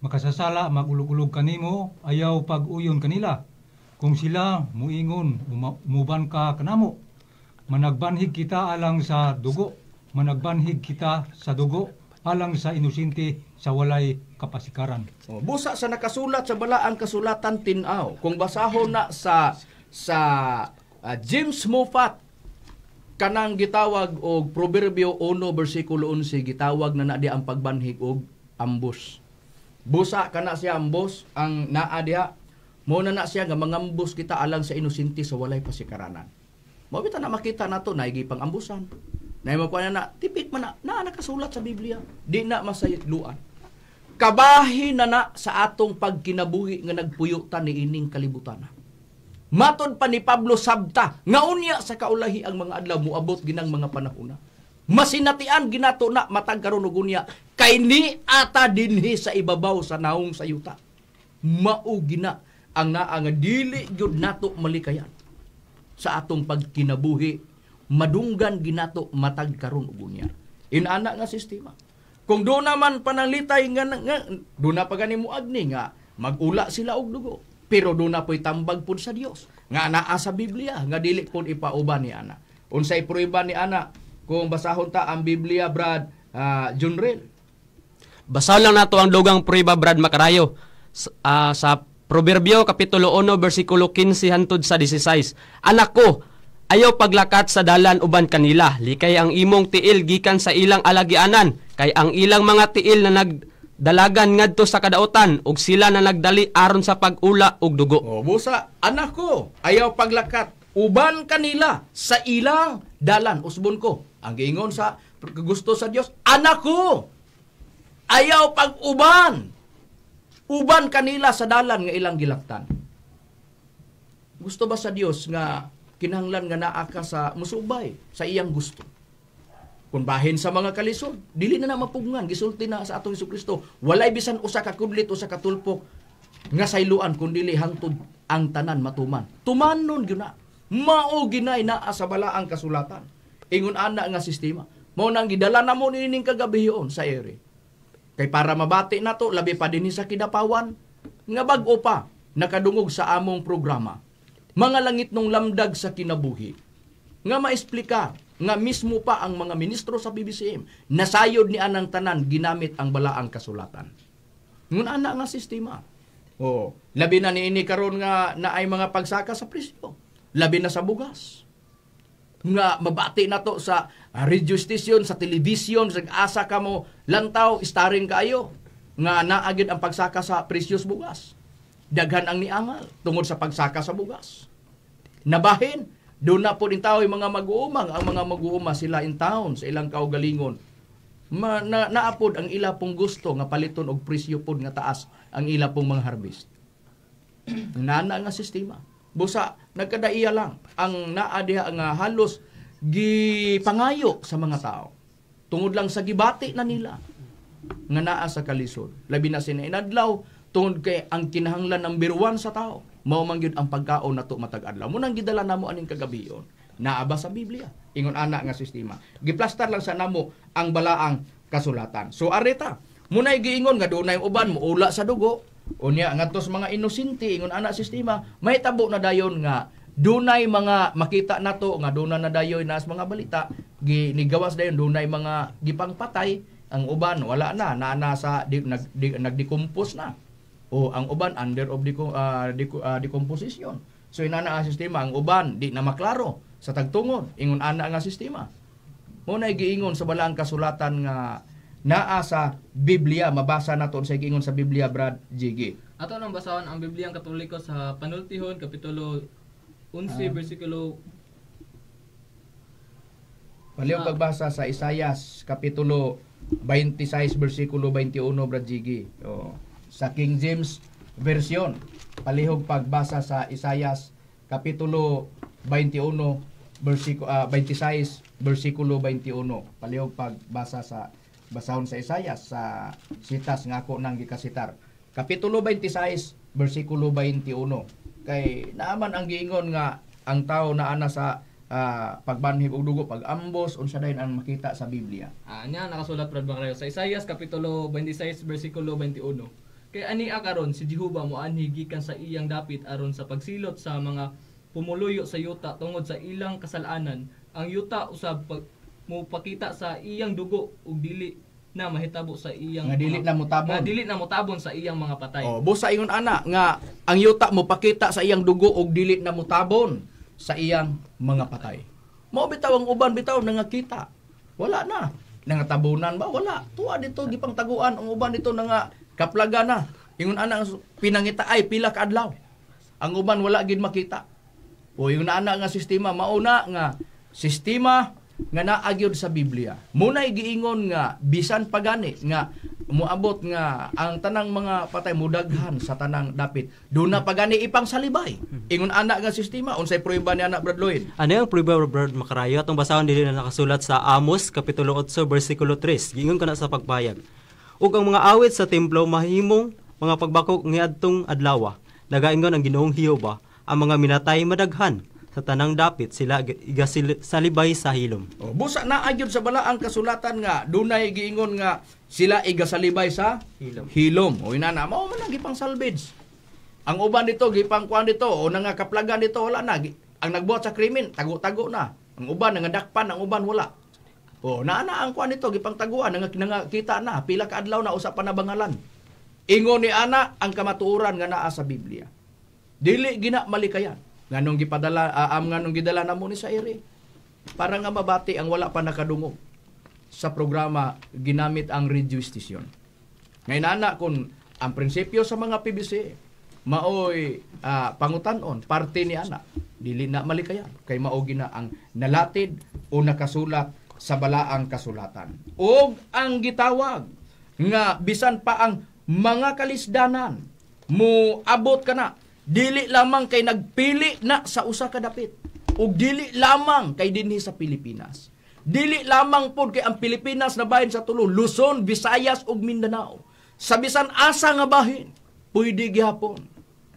makasasala magulog-ulog kanimo ayaw pag-uyon kanila kung sila muingon umuban ka kanamo managbanhig kita alang sa dugo managbanhig kita sa dugo alang sa inusinti sa walay kapasikaran so, busa sa nakasulat sa balaang kasulatan tinaw kung basahon na sa sa uh, James Moffat kanang gitawag og Proverbio 1 versikulo 11 gitawag na na di ang pagbanhig og ambus busa kana siya ambos ang naa diha mo na na siya nga mangambos kita alang sa inosente sa walay pasikaranan mao bitaw na makita nato na igi pang ambusan na mo na na tipik man na naa nakasulat sa Biblia di na masayitluan kabahi na na sa atong pagkinabuhi nga nagpuyutan ni ining kalibutan Matod pa ni Pablo Sabta, nga unya sa kaulahi ang mga adlaw moabot ginang mga panahuna. Masinatian ginato na matag karon og kay ni ata dinhi sa ibabaw sa naong sayuta. Maugi na ang naang dili gyud nato malikayan sa atong pagkinabuhi madunggan ginato matag karon ug unya. Inana nga sistema. Kung do naman pananglitay nga, nga do na pagani mo agni nga magula sila og dugo. Pero do na po'y tambag pud sa Dios nga naa sa Biblia nga dili pud ipauban ni ana. Unsay prueba ni ana kung basahon ta ang Biblia Brad uh, Junrel Basahon lang nato ang dugang prueba Brad Makarayo uh, ah, sa Proverbio Kapitulo 1 versikulo 15 hantud sa 16. Anak ko, ayaw paglakat sa dalan uban kanila, likay ang imong tiil gikan sa ilang alagianan, kay ang ilang mga tiil na nagdalagan ngadto sa kadautan, ug sila na nagdali aron sa pag-ula ug dugo. O busa, anak ko, ayaw paglakat uban kanila sa ilang dalan usbon ko. Ang giingon sa gusto sa Dios, anak ko, Ayaw pag-uban. Uban kanila sa dalan nga ilang gilaktan. Gusto ba sa Dios nga kinahanglan nga naa ka sa musubay sa iyang gusto? kun bahin sa mga kalisod, dili na na mapugngan, gisulti na sa atong Hesus Kristo. Walay bisan usa ka kudlit usa ka tulpok nga sayloan kun dili hangtod ang tanan matuman. Tumanon gyud na. Mao ginay naa sa balaang kasulatan. Ingon ana nga sistema. Mao nang gidala na mo nining kagabihion sa ere Kay para mabati na to, labi pa din sa kidapawan. Nga bago pa, nakadungog sa among programa. Mga langit nung lamdag sa kinabuhi. Nga maesplika, nga mismo pa ang mga ministro sa BBCM, nasayod ni Anang Tanan ginamit ang balaang kasulatan. Ngunaan na nga sistema. Oh, labi na ni ini karon nga na ay mga pagsaka sa presyo. Labi na sa bugas nga mabati na to sa ah, radio station, sa television, sa asa ka mo, lantaw, starin kaayo, nga naagid ang pagsaka sa precious bugas. Daghan ang niangal tungod sa pagsaka sa bugas. Nabahin, doon na po intaw mga mag-uumang. Ang mga mag-uuma sila in town sa ilang kaugalingon. Ma, na, naapod ang ila pong gusto nga paliton og presyo pod nga taas ang ila pong mga harvest. [clears throat] Nana nga sistema. Busa, nagkadaiya lang ang naa diha nga halos gipangayo sa mga tao. Tungod lang sa gibati na nila nga naa sa kalisod. Labi na sina inadlaw tungod kay ang kinahanglan ng biruan sa tao. Mao man ang pagkaon nato matag adlaw. Mo nang gidala namo aning kagabion. Naa ba sa Biblia? Ingon ana nga sistema. Giplastar lang sa namo ang balaang kasulatan. So areta munay giingon nga dunay uban mo ula sa dugo, Unya ngadtos mga inosente ingon ana sistema may tabo na dayon nga dunay mga makita nato nga duna na dayon nas mga balita gi, ginigawas dayon dunay mga gipangpatay ang uban wala na naa sa di, nag, di, na o ang uban under of the, uh, ah, de, uh, ah, decomposition so inana ang sistema ang uban di na maklaro sa tagtungod ingon ana nga sistema mo na giingon sa balaang kasulatan nga naa sa Biblia mabasa naton sa gingon sa Biblia Brad Jiggy ato nang basahon ang Biblia ang Katoliko sa panultihon kapitulo 11 uh, ah. bersikulo Palihog ah. pagbasa sa Isayas kapitulo 26 bersikulo 21 Brad Jiggy oh. sa King James version palihog pagbasa sa Isayas kapitulo 21 bersikulo uh, 26 bersikulo 21 palihog pagbasa sa basahon sa Isayas sa sitas nga ako nang gikasitar. Kapitulo 26 bersikulo 21 kay naaman ang giingon nga ang tao na ana sa uh, ah, pagbanhig og dugo pag ambos unsa dayon ang makita sa Biblia. Ah, nakasulat pred bang sa Isaias kapitulo 26 bersikulo 21. Kay ani akaron si Jehova mo anhi gikan sa iyang dapit aron sa pagsilot sa mga pumuluyo sa yuta tungod sa ilang kasalanan. Ang yuta usab pag mo pakita sa iyang dugo ug dili na mahitabo sa iyang nga dili na mutabon nga dili na mutabon sa iyang mga patay oh busa ingon ana nga ang yuta mo pakita sa iyang dugo ug dili na mutabon sa iyang mga patay mao bitaw ang uban bitaw nangakita wala na nangatabunan ba wala tuwa dito gipangtaguan ang uban dito nga kaplaga na ingon ana pinangita ay pila ka adlaw ang uban wala gid makita o ingon ana nga sistema mauna nga sistema nga naagyod sa Biblia. Muna giingon nga bisan pagani nga muabot nga ang tanang mga patay mudaghan sa tanang dapit. Do na pagani ipang salibay. Ingon anak nga sistema unsay pruweba ni anak Brad Lloyd? Ano ang pruweba Brad Makarayo atong basahon dili na nakasulat sa Amos kapitulo 8 bersikulo 3. Giingon kana sa pagbayag. Ug ang mga awit sa templo mahimong mga pagbakok niadtong adlaw. Nagaingon ang Ginoong Hioba ang mga minatay madaghan sa tanang dapit sila igasil, sa hilom. O, oh, busa na ayon sa balaang kasulatan nga dunay giingon nga sila igasalibay sa hilom. Hilom. O ina na mao man ang gipang salvage. Ang uban nito gipang kuan nito o nga kaplagan nito wala na. Ang nagbuhat sa krimen tago-tago na. Ang uban nga dakpan ang uban wala. O na na ang kuan nito gipang taguan nga nakita na pila ka adlaw na usa pa na Ingon ni ana ang kamatuoran nga naa sa Biblia. Dili gina malikayan nganong gipadala aam ah, nganong gidala namo ni sa iri para nga mabati ang wala pa nakadungog sa programa ginamit ang rejustition ngayon ana kun ang prinsipyo sa mga PBC maoy uh, pangutanon parte ni ana dili na malikayan kay mao gina ang nalatid o nakasulat sa balaang kasulatan ug ang gitawag nga bisan pa ang mga kalisdanan mo abot kana Dili lamang kay nagpili na sa usa ka dapit. Ug dili lamang kay dinhi sa Pilipinas. Dili lamang pud kay ang Pilipinas na bahin sa tulo, Luzon, Visayas ug Mindanao. Sa bisan asa nga bahin, pwede gihapon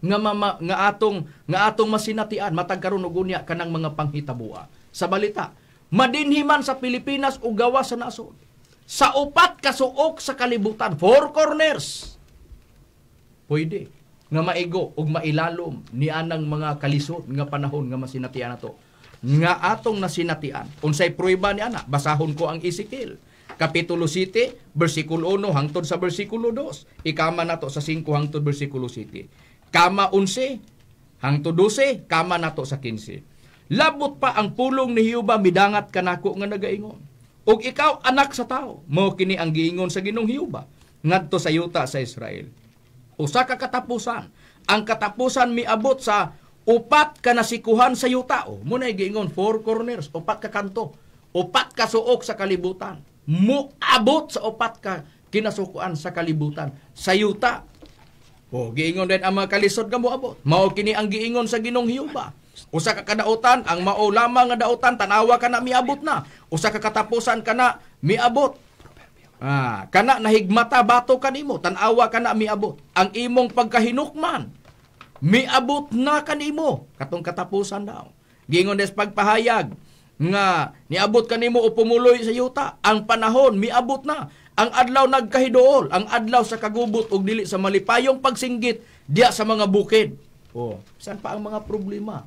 nga mama, nga atong nga atong masinatian matag karon og unya kanang mga panghitaboa sa balita madinhi man sa Pilipinas ug gawas sa nasod sa upat ka suok sa kalibutan four corners pwede nga maigo ug mailalom ni anang mga kalisod nga panahon nga masinatian nato nga atong nasinatian unsay pruweba ni ana basahon ko ang Ezekiel Kapitulo 7, bersikulo 1 hangtod sa bersikulo 2. Ikama nato sa 5 hangtod bersikulo 7. Kama 11 hangtod 12, kama nato sa 15. Labot pa ang pulong ni Hiuba midangat kanako nga nagaingon. Ug ikaw anak sa tao, mao kini ang giingon sa Ginoong Hiuba ngadto sa yuta sa Israel usa ka katapusan. Ang katapusan miabot sa upat ka nasikuhan sa yuta. O, muna gingon, four corners, upat ka kanto, upat ka suok sa kalibutan. Muabot sa upat ka kinasukuan sa kalibutan, sa yuta. O, giingon din ang mga kalisod ka muabot. Mao kini ang giingon sa ginong hiuba. Usa ka kadautan, ang mao lamang nga dautan tanawa ka na miabot na. Usa ka katapusan ka na miabot. Ah, kana nahigmata bato kanimo, tanawa kana miabot. Ang imong pagkahinukman, miabot na kanimo katong katapusan daw. Gingon des pagpahayag nga niabot kanimo o pumuloy sa yuta ang panahon miabot na ang adlaw nagkahidool ang adlaw sa kagubot ug dili sa malipayong pagsinggit diya sa mga bukid oh saan pa ang mga problema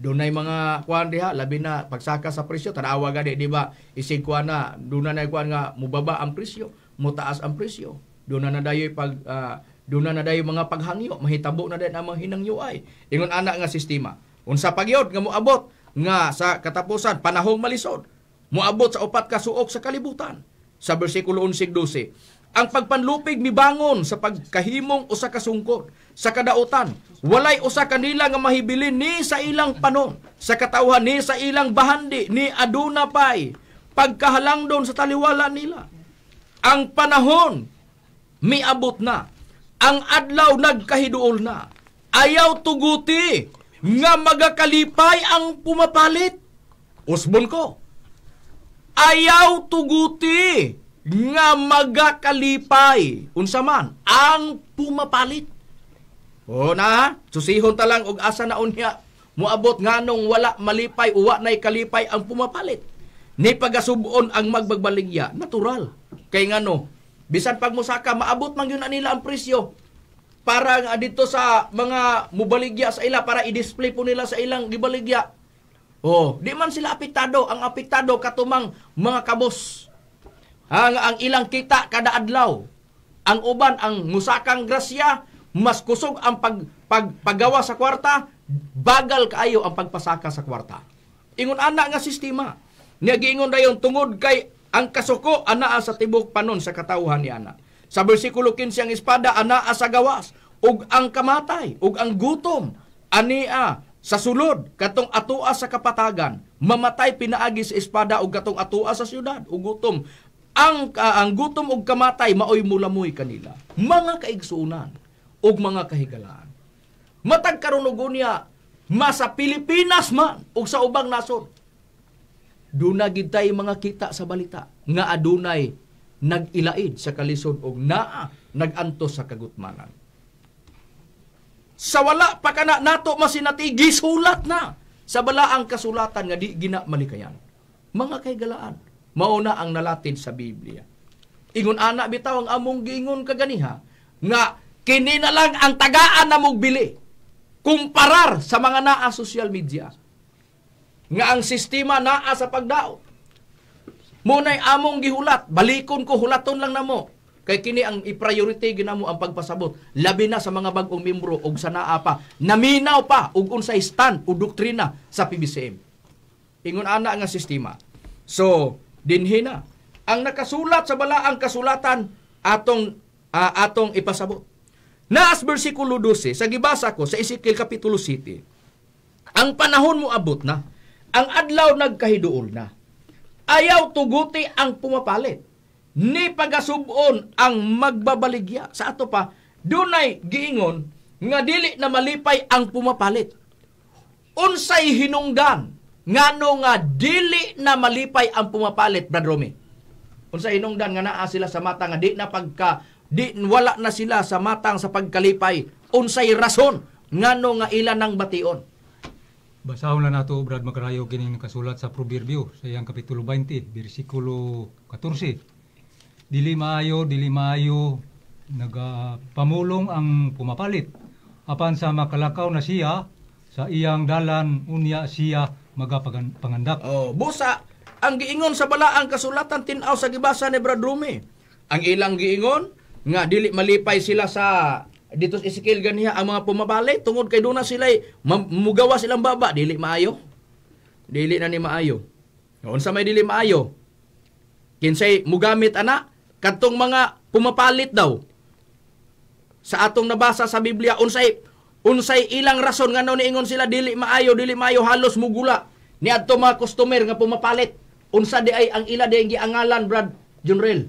Dunay mga kuan diha labi na pagsaka sa presyo tanawa gani di ba isig kuan na duna na kuan nga mubaba ang presyo, mutaas ang presyo. Duna na dayoy pag uh, ah, duna na dayoy mga paghangyo, mahitabo na dayoy ang mga hinangyo ay. Ingon ana nga sistema. Unsa pagyod nga moabot nga sa katapusan panahong malisod, moabot sa upat ka suok sa kalibutan. Sa bersikulo 11-12, ang pagpanlupig mibangon sa pagkahimong usa ka sungkod sa kadaotan walay usa kanila nga mahibilin ni sa ilang panon sa katawhan ni sa ilang bahandi ni aduna pay pagkahalang pagkahalangdon sa taliwala nila ang panahon miabot na ang adlaw nagkahiduol na ayaw tuguti nga magakalipay ang pumapalit usbon ko ayaw tuguti nga magakalipay unsa man ang pumapalit. O na, susihon ta lang og asa na unya muabot nganong wala malipay uwa nay kalipay ang pumapalit. Ni pagasubon ang magbagbaligya, natural. Kay ngano, bisan pag musaka maabot man yun nila ang presyo. Para dito sa mga mubaligya sa ila para i-display po nila sa ilang gibaligya. Oh, di man sila apektado. Ang apektado katumang mga kabos ang, ang ilang kita kada adlaw. Ang uban ang musakang grasya, mas kusog ang pag, pag, paggawa sa kwarta, bagal kaayo ang pagpasaka sa kwarta. Ingon ana nga sistema. Niagingon dayon tungod kay ang kasuko anaa sa tibok panon sa katauhan ni ana. Sa bersikulo 15 ang espada anaa sa gawas ug ang kamatay ug ang gutom ania sa sulod katong atua sa kapatagan mamatay pinaagi sa espada ug katong atua sa syudad ug gutom ang uh, ang gutom ug kamatay maoy mulamoy kanila mga kaigsuonan ug mga kahigalaan matag karon og masa Pilipinas man ug sa ubang nasod duna gid mga kita sa balita nga adunay nagilaid sa kalisod og naa nagantos sa kagutmanan sa wala pa kana nato masinati gisulat na sa balaang kasulatan nga di gina malikayan mga kay mauna ang nalatin sa Biblia. Ingon ana bitaw ang among giingon kaganiha nga kini na lang ang tagaan na mugbili kumparar sa mga naa social media nga ang sistema naa sa pagdao. Munay among gihulat, balikon ko hulaton lang namo. Kay kini ang i-priority ginamo ang pagpasabot labi na sa mga bagong miyembro og sa naa pa, naminaw pa og unsay stand o doktrina sa PBCM. Ingon ana nga sistema. So, dinhi Ang nakasulat sa balaang kasulatan atong uh, atong ipasabot. Naas bersikulo 12 sa gibasa ko sa Ezekiel kapitulo 7. Ang panahon mo abot na. Ang adlaw nagkahiduol na. Ayaw tuguti ang pumapalit. Ni pagasubon ang magbabaligya. Sa ato pa, dunay giingon nga dili na malipay ang pumapalit. Unsay hinungdan ngano nga dili na malipay ang pumapalit Brad Romy unsa inungdan nga naa sila sa mata nga di na pagka di wala na sila sa matang sa pagkalipay unsay rason ngano nga ila nang bation Basahon na nato Brad Magarayo kining kasulat sa Proverbio sa iyang kapitulo 20 bersikulo 14. Dili maayo, dili maayo nagapamulong ang pumapalit apan sa makalakaw na siya sa iyang dalan unya siya magapangandak. Oh, busa ang giingon sa balaang kasulatan tinaw sa gibasa ni Bradrumi. Ang ilang giingon nga dili malipay sila sa dito sa Ezekiel ganiha ang mga pumabali tungod kay duna sila mugawa silang baba dili maayo. Dili na ni maayo. Unsa may dili maayo? Kinsay mugamit ana kadtong mga pumapalit daw sa atong nabasa sa Biblia unsay unsay ilang rason nga niingon sila dili maayo dili maayo halos mugula ni adto mga customer nga pumapalit unsa di ay ang ila di giangalan Brad Junrel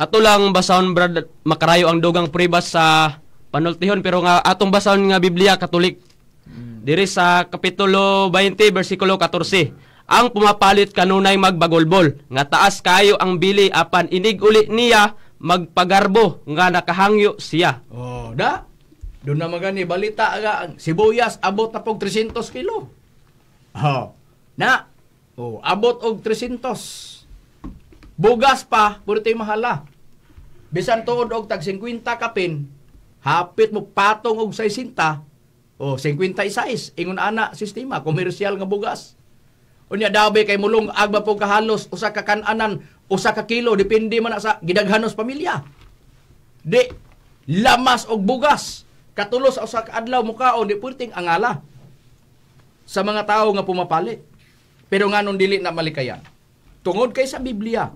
ato lang basahon Brad makarayo ang dugang pribas sa panultihon pero nga atong basahon nga Biblia Katolik hmm. diri sa kapitulo 20 bersikulo 14 ang pumapalit kanunay magbagolbol nga taas kayo ang bili apan inig uli niya magpagarbo nga nakahangyo siya oh da doon na magani balita nga ang sibuyas abot na pog 300 kilo. Oh. Na. Oh, abot og 300. Bugas pa, purti mahala. Bisan tuod og tag 50 kapin, hapit mo patong og 60. Oh, 56 ingon ana sistema komersyal nga bugas. Unya dabe kay mulong agba pog kahalos usa ka kananan, usa ka kilo depende man sa gidaghanos pamilya. Di lamas og bugas Katulos sa usak adlaw mukaon di pwedeng angala sa mga tao nga pumapali. Pero nganong dili na malikayan. Tungod kay sa Biblia,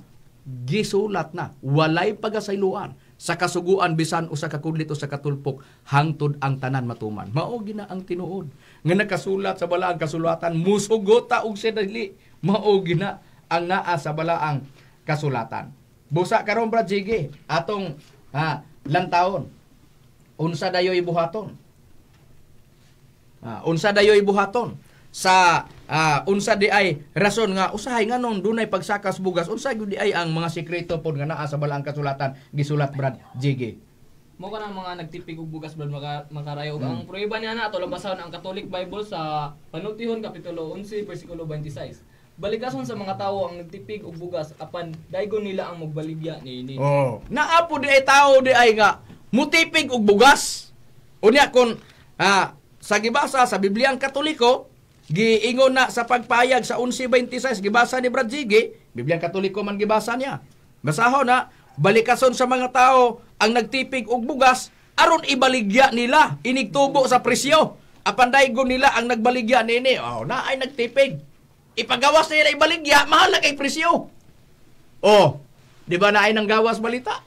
gisulat na walay pagasayloan sa kasuguan bisan o sa kakudlit o sa katulpok hangtod ang tanan matuman mao gina ang tinuod nga nakasulat sa balaang kasulatan musugota og sedali mao gina ang naa sa balaang kasulatan busa karon brad Jiggy atong ha, lantawon unsa dayoy buhaton. Uh, ah, unsa dayoy buhaton sa uh, unsa di ay rason nga usahay nganong dunay pagsakas bugas unsa gyud di ay ang mga sekreto pod nga naa sa balaang kasulatan gisulat brad JG mo ka ng mga nagtipig og bugas blad maka, makarayo hmm. ang proyeba niya na ato labasan ang Catholic Bible sa Panutihon kapitulo 11 versikulo 26 Balikason sa mga tao ang nagtipig og bugas apan daigon nila ang magbalibya niini. Oh. Naapo di ay tao di ay nga mutipig og bugas. Unya kon ah, sa gibasa sa Bibliang Katoliko, giingon na sa pagpayag sa 11:26 gibasa ni Brad Ziggy, Bibliang Katoliko man gibasa niya. Basahon na balikason sa mga tao ang nagtipig og bugas aron ibaligya nila inigtubo sa presyo. Apan daigon nila ang nagbaligya nini, oh, na ay nagtipig. Ipagawas nila ibaligya, mahal na kay presyo. Oh, di ba na ay nang gawas balita?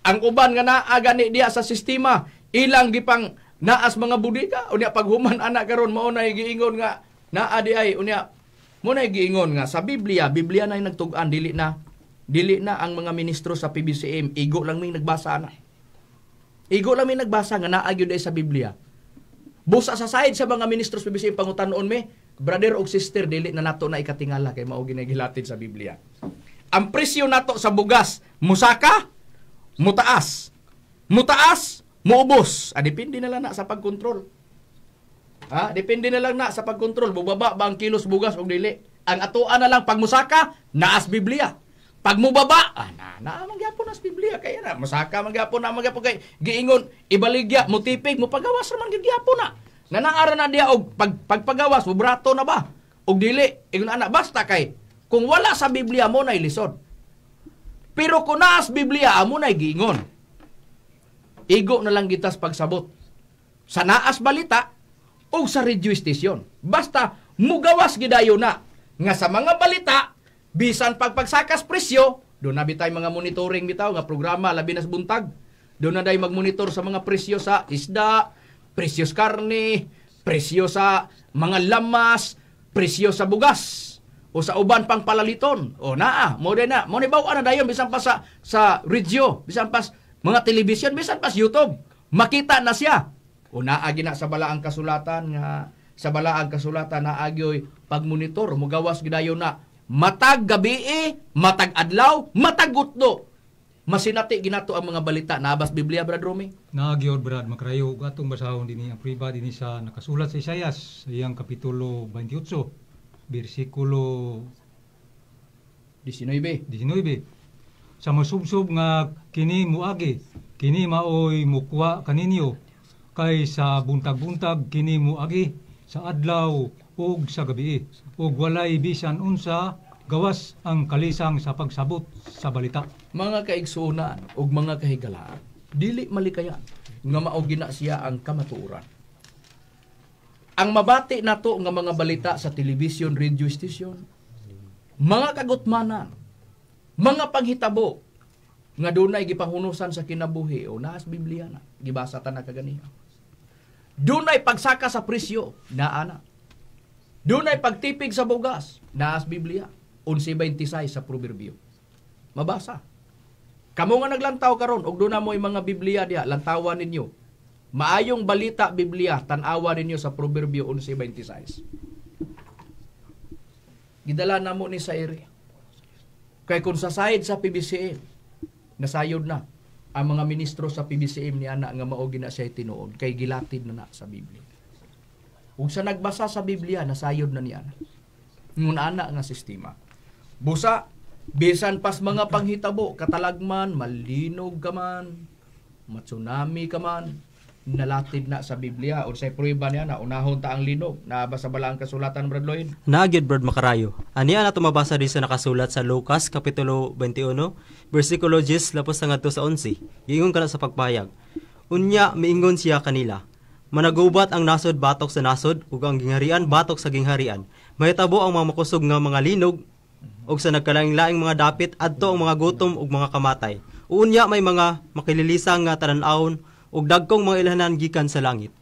ang uban nga naa gani diya sa sistema ilang gipang naas mga budika unya paghuman [laughs] anak karon mao na giingon nga naa di ay unya mo na giingon nga sa Biblia Biblia na nagtug-an dili na dili na ang mga ministro sa PBCM igo lang may nagbasa na igo lang may nagbasa nga naa gyud sa Biblia busa sa side sa mga ministro sa PBCM pangutan-on me brother og sister dili na nato na ikatingala kay mao gilatin sa Biblia ang presyo nato sa bugas musaka mutaas. Mutaas, muubos. Ah, depende na lang na sa pagkontrol. Ha? Ah, depende na lang na sa pagkontrol. Bubaba ba ang kilos bugas o dili? Ang atuan na lang, pag musaka, naas Biblia. Pag mubaba, ah, na, na, mangyapon naas Biblia. Kaya na, musaka, mangyapon na, mangyapon kay giingon, ibaligya, mutipig, mupagawas naman, gigyapon na. Nanaara na diya, og pag, pagpagawas, bubrato na ba? Og dili, ingon ana, basta kay, kung wala sa Biblia mo na ilisod, pero kung naas Biblia, amo na gingon. Igo na lang gitas pagsabot. Sa naas balita, o sa radio Basta, mugawas gidayo na. Nga sa mga balita, bisan pagpagsakas presyo, doon na bitay mga monitoring bitaw nga programa labi na sa buntag. Doon na day magmonitor sa mga presyo sa isda, presyo sa karne, presyo sa mga lamas, presyo sa bugas o sa uban pang palaliton o naa mo na mo ni bawa na dayon bisan pa sa sa radio bisan pa mga television bisan pa YouTube makita na siya o naa gina sa balaang kasulatan nga sa balaang kasulatan naa agyoy pagmonitor mo gawas gidayon na matag gabi eh. matag adlaw matag gutdo masinati ginato ang mga balita naabas Biblia Brad Romy Nagyor Brad makrayo atong basahon dinhi ang priba dinhi sa nakasulat sa Isayas iyang kapitulo 28 bersikulo 19. 19. Sa masubsob nga kini muagi, kini maoy mukwa kaninyo, kay sa buntag-buntag kini muagi, sa adlaw ug sa gabi, ug walay bisan unsa gawas ang kalisang sa pagsabot sa balita. Mga kaigsuunan ug mga kahigalaan, dili malikayan nga maog siya ang kamatuoran ang mabati nato nga mga balita sa television, radio station, mga kagutmanan, mga panghitabo nga dunay gipahunusan sa kinabuhi o naas Biblia na gibasa ta na kagani. Dunay pagsaka sa presyo, naa na. Dunay pagtipig sa bugas, naas Biblia 11:26 sa proverbio. Mabasa. Kamo nga naglantaw karon og duna mo'y mga Biblia diha, lantawan ninyo Maayong balita Biblia, tanawa ninyo sa Proverbio 11.26. Gidala na mo ni sa Kay Kaya sa sasayad sa PBCM, nasayod na ang mga ministro sa PBCM ni Ana nga maogi na siya tinuod kay gilatid na na sa Biblia. Kung sa nagbasa sa Biblia nasayod na ni Ana. Ngun ana nga sistema. Busa bisan pas mga panghitabo katalagman, malinog ka man, matsunami ka man, nalatid na sa Biblia o sa prueba niya na unahon ta ang linog na basa bala ang kasulatan Brad Lloyd Nagyod Brad Makarayo Ani na tumabasa din sa nakasulat sa Lucas Kapitulo 21 versikulo 10 lapos na ngadto sa 11 Giingon kana sa pagpayag Unya miingon siya kanila Managubat ang nasod batok sa nasod ug ang gingharian batok sa gingharian Mahitabo ang mga makusog nga mga linog og sa nagkalain laing mga dapit adto ang mga gutom ug mga kamatay. Uunya may mga makililisa nga tanan aon ug dagkong mga ilhanan gikan sa langit.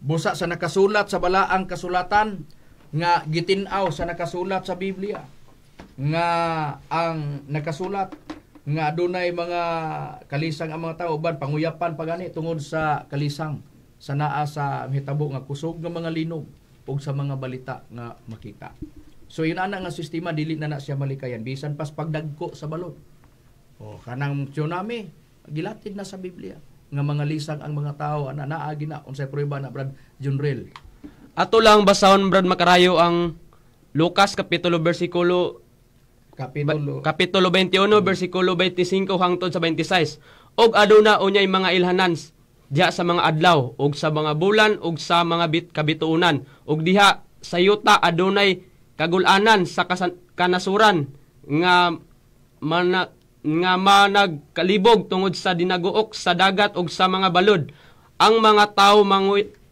Busa sa nakasulat sa balaang kasulatan nga gitinaw sa nakasulat sa Biblia nga ang nakasulat nga adunay mga kalisang ang mga tao ban panguyapan pagani tungod sa kalisang sa naa sa hitabo nga kusog nga mga linog ug sa mga balita nga makita. So yun ana nga sistema dili na na siya malikayan bisan pas pagdagko sa balon. O kanang tsunami gilatid na sa Biblia nga mga lisang ang mga tao na naagi na unsay prueba na Brad Junrel. Ato lang basahon Brad makarayo ang Lucas kapitulo bersikulo kapitulo kapitulo 21 bersikulo 25 hangtod sa 26. Og aduna unyay mga ilhanan diha sa mga adlaw og sa mga bulan og sa mga bit kabituunan og diha sa yuta adunay kagulanan sa kanasuran nga mana nga managkalibog tungod sa dinaguok sa dagat ug sa mga balod ang mga tawo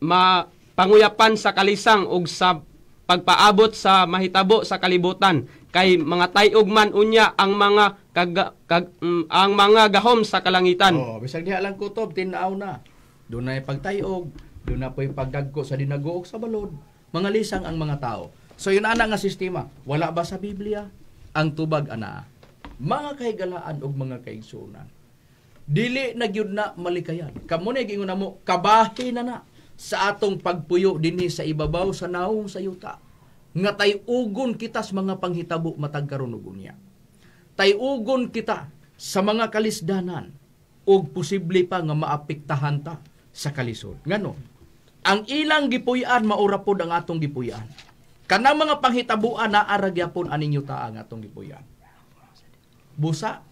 mapanguyapan sa kalisang ug sa pagpaabot sa mahitabo sa kalibutan kay mga tayog man unya ang mga kag, kag um, mm, ang mga gahom sa kalangitan oh bisag diha lang kutob tinaw na dunay pagtayog na poy pagdagko sa dinaguok sa balod mga lisang ang mga tao so yun ana nga sistema wala ba sa Biblia ang tubag ana mga kahigalaan ug mga kaigsunan. Dili na gyud na malikayan. Kamo na gingon mo kabahi na na sa atong pagpuyo dinhi sa ibabaw sa naong sa yuta. Nga tay-ugon kita sa mga panghitabo matag karon ug unya. Tay-ugon kita sa mga kalisdanan ug posible pa nga maapektahan ta sa kalisod. Ngano? Ang ilang gipuy-an maura pod ang atong gipuy-an. Kanang mga panghitabuan na aragyapon aninyo ta ang atong gipuy-an busa.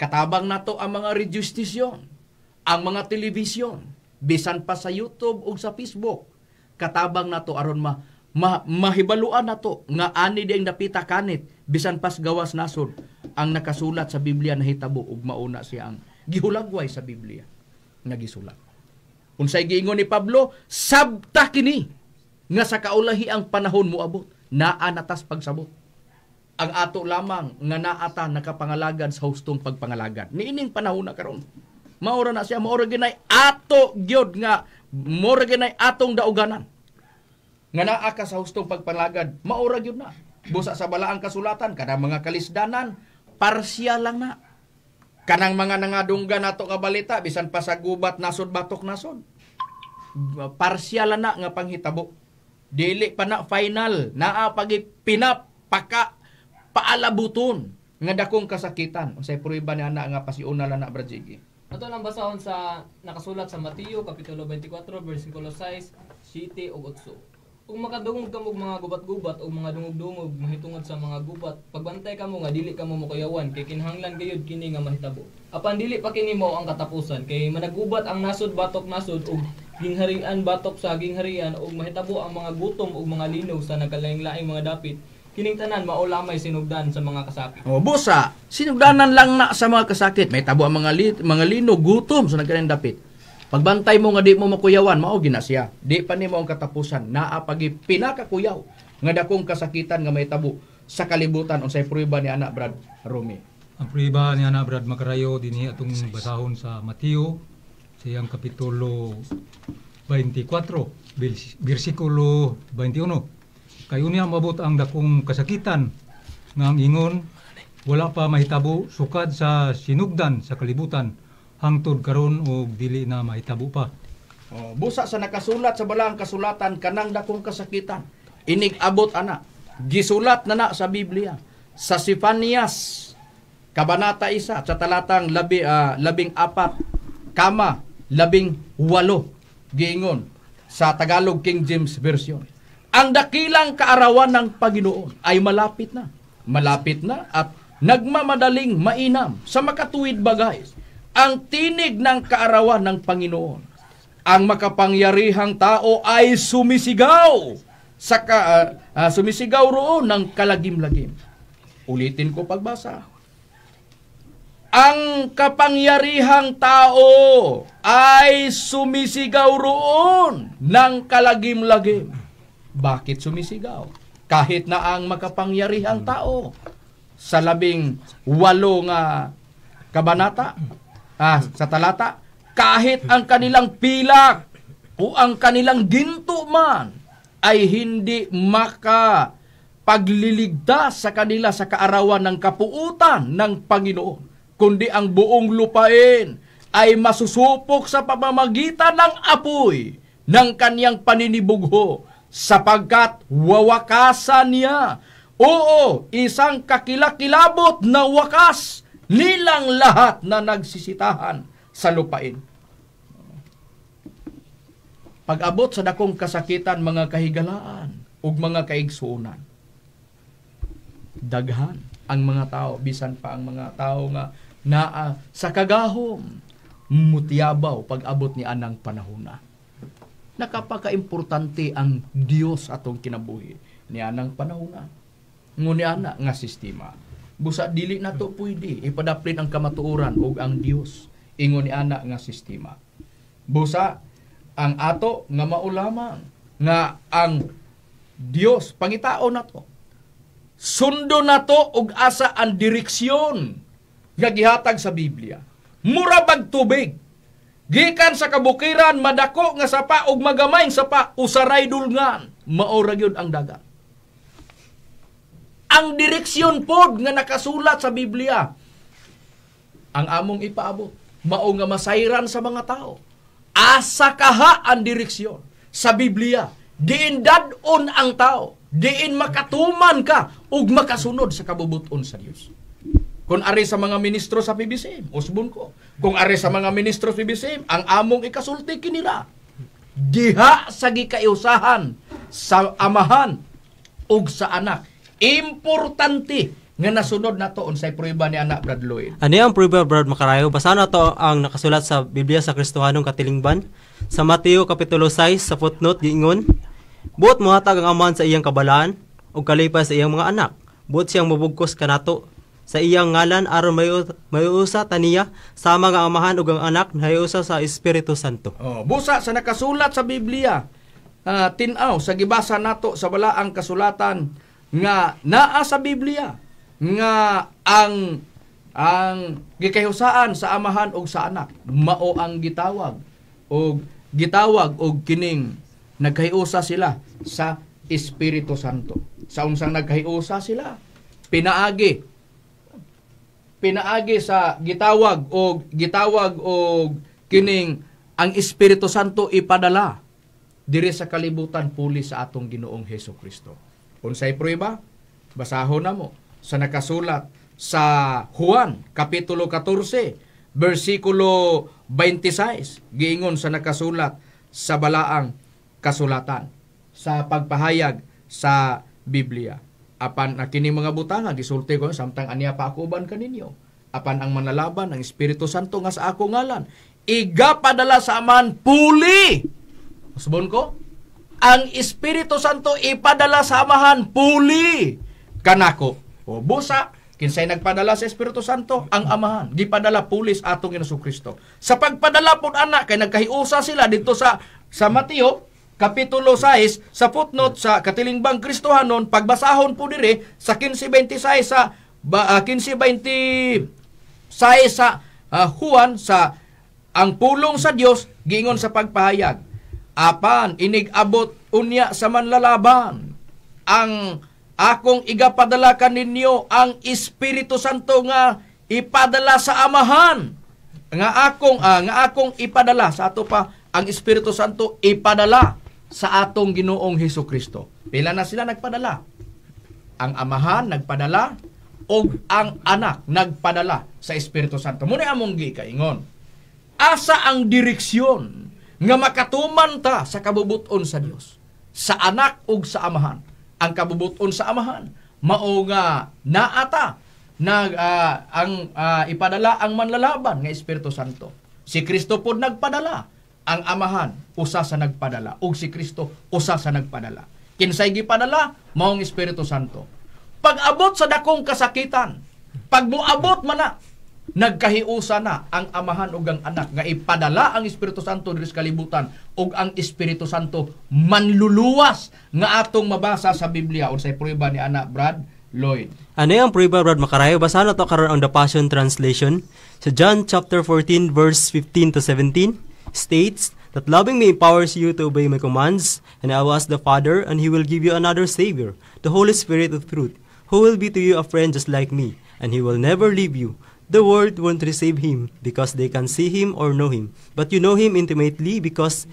Katabang nato ang mga radio station, ang mga television, bisan pa sa YouTube ug sa Facebook. Katabang nato aron ma, ma mahibaluan nato nga ani ding napita kanit bisan pas gawas nasod ang nakasulat sa Biblia na hitabo ug mauna siya ang gihulagway sa Biblia nga gisulat. Unsay giingon ni Pablo, sabta kini nga sa kaulahi ang panahon moabot naa natas pagsabot ang ato lamang nga naata nakapangalagan sa hustong pagpangalagan. Niining panahon na karon. Maura na siya, maura ginay ato gyud nga maura ginay atong dauganan. Nga naa ka sa hustong pagpangalagan, maura gyud na. Busa sa balaang kasulatan kada mga kalisdanan, parsiya lang na. Kanang mga nangadungga nato ka balita bisan pa sa gubat nasod batok nasod. Parsiya lang na nga panghitabo. Dili pa na final naa pagi pinapaka paalabuton nga dakong kasakitan unsay pruiba ni ana nga pasiuna lang na brajigi ato lang basahon sa nakasulat sa Mateo kapitulo 24 verse 6 7 ug 8 kung makadungog kamo mga gubat-gubat o mga dungog-dungog mahitungod sa mga gubat pagbantay kamo nga dili kamo mokuyawan kay kinahanglan gayud kini nga mahitabo apan dili pa kini mao ang katapusan kay managubat ang nasod batok nasod ug gingharian batok sa gingharian ug mahitabo ang mga gutom ug mga linaw sa nagkalain-laing mga dapit kining tanan mao lamay sinugdan sa mga kasakit. Oh, busa, sinugdanan lang na sa mga kasakit. May tabo ang mga lit, mga lino gutom sa so nagkanin dapit. Pagbantay mo nga di mo makuyawan, mao ginasya. Di pa nimo ang katapusan naa pagi pinakakuyaw nga dakong kasakitan nga may tabo sa kalibutan unsay prueba ni anak Brad Rumi. Ang prueba ni anak Brad Makarayo dinhi atong basahon sa Mateo siyang kapitulo 24, bersikulo 21. Kayo niya mabot ang dakong kasakitan nga ingon wala pa mahitabo sukad sa sinugdan sa kalibutan hangtod karon og dili na mahitabo pa. Oh, busa sa nakasulat sa balang kasulatan kanang dakong kasakitan Inig abot ana gisulat na na sa Biblia sa Sifanias kabanata 1 sa talatang labi, uh, labing apat kama labing walo giingon sa Tagalog King James Version ang dakilang kaarawan ng Panginoon ay malapit na. Malapit na at nagmamadaling mainam sa makatuwid bagay. Ang tinig ng kaarawan ng Panginoon. Ang makapangyarihang tao ay sumisigaw sa ka, uh, sumisigaw roon ng kalagim-lagim. Ulitin ko pagbasa. Ang kapangyarihang tao ay sumisigaw roon ng kalagim-lagim bakit sumisigaw? Kahit na ang makapangyarihang tao sa labing walo nga kabanata, ah, sa talata, kahit ang kanilang pilak o ang kanilang ginto man ay hindi maka pagliligtas sa kanila sa kaarawan ng kapuutan ng Panginoon, kundi ang buong lupain ay masusupok sa pamamagitan ng apoy ng kaniyang paninibugho sapagkat wawakasan niya. Oo, isang kakilakilabot na wakas nilang lahat na nagsisitahan sa lupain. Pag-abot sa dakong kasakitan, mga kahigalaan ug mga kaigsunan. Daghan ang mga tao, bisan pa ang mga tao nga naa sa kagahom, mutyabaw pag-abot ni anang panahon na nakapaka-importante ang Dios atong kinabuhi niya nang panahon Ngunya na nga sistema. Busa dili na to pwede ipadaplin ang kamatuoran ug ang Dios ingon ni ana nga sistema. Busa ang ato nga maulamang nga ang Dios pangitao na to. Sundo na to og asa ang direksyon nga gihatag sa Biblia. Mura bag tubig Gikan sa kabukiran, madako nga sapa og magamay sapa, usaray dulngan. Maura yun ang dagat. Ang direksyon pod nga nakasulat sa Biblia, ang among ipaabot, mao nga masayran sa mga tao. Asa kaha ang direksyon sa Biblia. Diin dadon ang tao. Diin makatuman ka ug makasunod sa kabubuton sa Dios. Kung ari sa mga ministro sa PBCM, usbon ko. Kung ari sa mga ministro sa PBCM, ang among ikasulti kinila. Diha sa gikaiusahan sa amahan ug sa anak. Importante nga nasunod na to unsay prueba ni anak Brad Lloyd. Ano ang prueba Brad Makarayo? Basa na to ang nakasulat sa Biblia sa Kristohanong Katilingban sa Mateo kapitulo 6 sa footnote giingon, Buot mohatag ang aman sa iyang kabalaan ug kalipay sa iyang mga anak. Buot siyang mabugkos kanato sa iyang ngalan aron mayuusa taniya sa nga amahan ug ang anak nayusa sa Espiritu Santo. Oh, busa sa nakasulat sa Biblia uh, tinaw sa gibasa nato sa balaang kasulatan nga naa sa Biblia nga ang ang gikahusaan sa amahan ug sa anak mao ang gitawag og gitawag og kining nagkahiusa sila sa Espiritu Santo. Sa unsang nagkahiusa sila, pinaagi pinaagi sa gitawag o gitawag o kining ang Espiritu Santo ipadala diri sa kalibutan puli sa atong Ginoong Heso Kristo. Unsay prueba? Basahon mo sa nakasulat sa Juan kapitulo 14 bersikulo 26 giingon sa nakasulat sa balaang kasulatan sa pagpahayag sa Biblia. Apan na ah, kini mga butanga gisulti ko samtang aniya pa ako uban kaninyo. Apan ang manalaban ng Espiritu Santo nga sa ako ngalan, iga padala sa aman puli. Usbon ko, ang Espiritu Santo ipadala sa amahan puli kanako. O busa, kinsay nagpadala sa Espiritu Santo ang amahan gipadala pulis atong Ginoo Kristo sa pagpadala pud anak kay nagkahiusa sila dito sa sa Mateo Kapitulo 6, sa footnote sa Katilingbang Kristohanon, pagbasahon po dire sa 1526 sa ba, uh, ah, 1526 sa uh, Juan sa ang pulong sa Dios giingon sa pagpahayag. Apan inigabot unya sa manlalaban ang akong igapadala kaninyo ang Espiritu Santo nga ipadala sa amahan nga akong uh, nga akong ipadala sa ato pa ang Espiritu Santo ipadala sa atong Ginoong Heso Kristo. Pila na sila nagpadala? Ang amahan nagpadala o ang anak nagpadala sa Espiritu Santo. Muna among gikaingon. Asa ang direksyon nga makatuman ta sa kabubuton sa Dios? Sa anak o sa amahan? Ang kabubuton sa amahan mao nga naata nag uh, ang uh, ipadala ang manlalaban nga Espiritu Santo. Si Kristo pod nagpadala ang amahan usa sa nagpadala ug si Kristo usa sa nagpadala kinsay gipadala mao ang Espiritu Santo pag-abot sa dakong kasakitan pag moabot man na nagkahiusa na ang amahan ug ang anak nga ipadala ang Espiritu Santo diri sa kalibutan ug ang Espiritu Santo manluluwas nga atong mabasa sa Biblia unsay prueba ni anak Brad Lloyd Ano yung prueba Brad Makarayo basahan to karon ang The Passion Translation sa John chapter 14 verse 15 to 17 states that loving me empowers you to obey my commands, and I will ask the Father, and he will give you another Savior, the Holy Spirit of truth, who will be to you a friend just like me, and he will never leave you. The world won't receive him because they can see him or know him, but you know him intimately because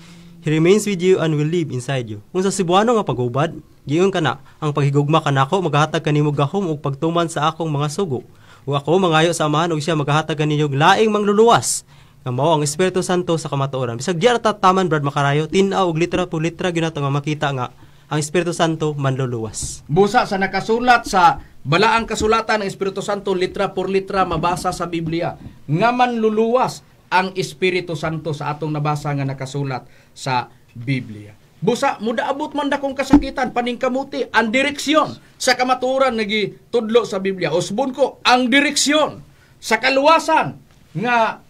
he remains with you and will live inside you. Kung sa Cebuano nga pagubad, giyon ka na, ang paghigugma ka nako, maghatag kanimo gahom ug pagtuman sa akong mga sugo. O ako mangayo sa amahan og siya maghatag kaninyog laing mangluluwas nga mao ang Espiritu Santo sa kamatuoran. Bisag di tataman brad makarayo tinaw og litra po litra gyud nga makita nga ang Espiritu Santo manluluwas. Busa sa nakasulat sa balaang kasulatan ng Espiritu Santo litra por litra mabasa sa Biblia nga manluluwas ang Espiritu Santo sa atong nabasa nga nakasulat sa Biblia. Busa, muda abot man dakong kasakitan, paningkamuti, ang direksyon sa kamaturan nagitudlo sa Biblia. Usbon ko, ang direksyon sa kaluwasan nga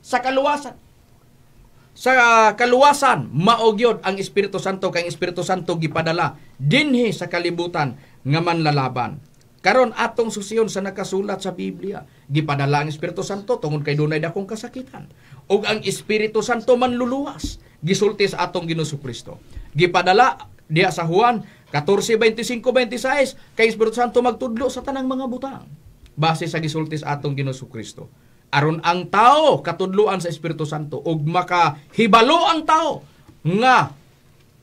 sa kaluwasan. Sa kaluwasan, maogyod ang Espiritu Santo kay Espiritu Santo gipadala dinhi sa kalibutan nga manlalaban. Karon atong susiyon sa nakasulat sa Biblia, gipadala ang Espiritu Santo tungod kay dunay dakong kasakitan. Ug ang Espiritu Santo manluluwas, gisulti sa atong Ginoo Kristo. Gipadala diha sa Juan 14:25-26 kay Espiritu Santo magtudlo sa tanang mga butang base sa gisulti sa atong Ginoo Kristo aron ang tao katudloan sa Espiritu Santo ug makahibalo ang tao nga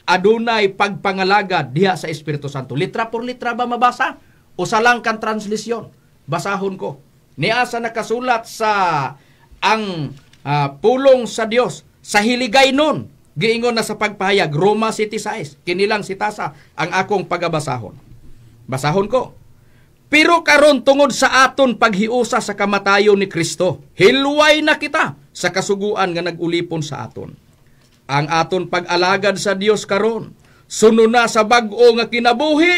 adunay pagpangalaga diha sa Espiritu Santo. Litra por litra ba mabasa? O sa lang kan translisyon? Basahon ko. Niasa nakasulat sa ang uh, pulong sa Dios sa hiligay nun. Giingon na sa pagpahayag, Roma City 6, kinilang sitasa ang akong pagabasahon. Basahon ko. Pero karon tungod sa aton paghiusa sa kamatayon ni Kristo, hilway na kita sa kasuguan nga nagulipon sa aton. Ang aton pag-alagad sa Dios karon, suno na sa bag-o nga kinabuhi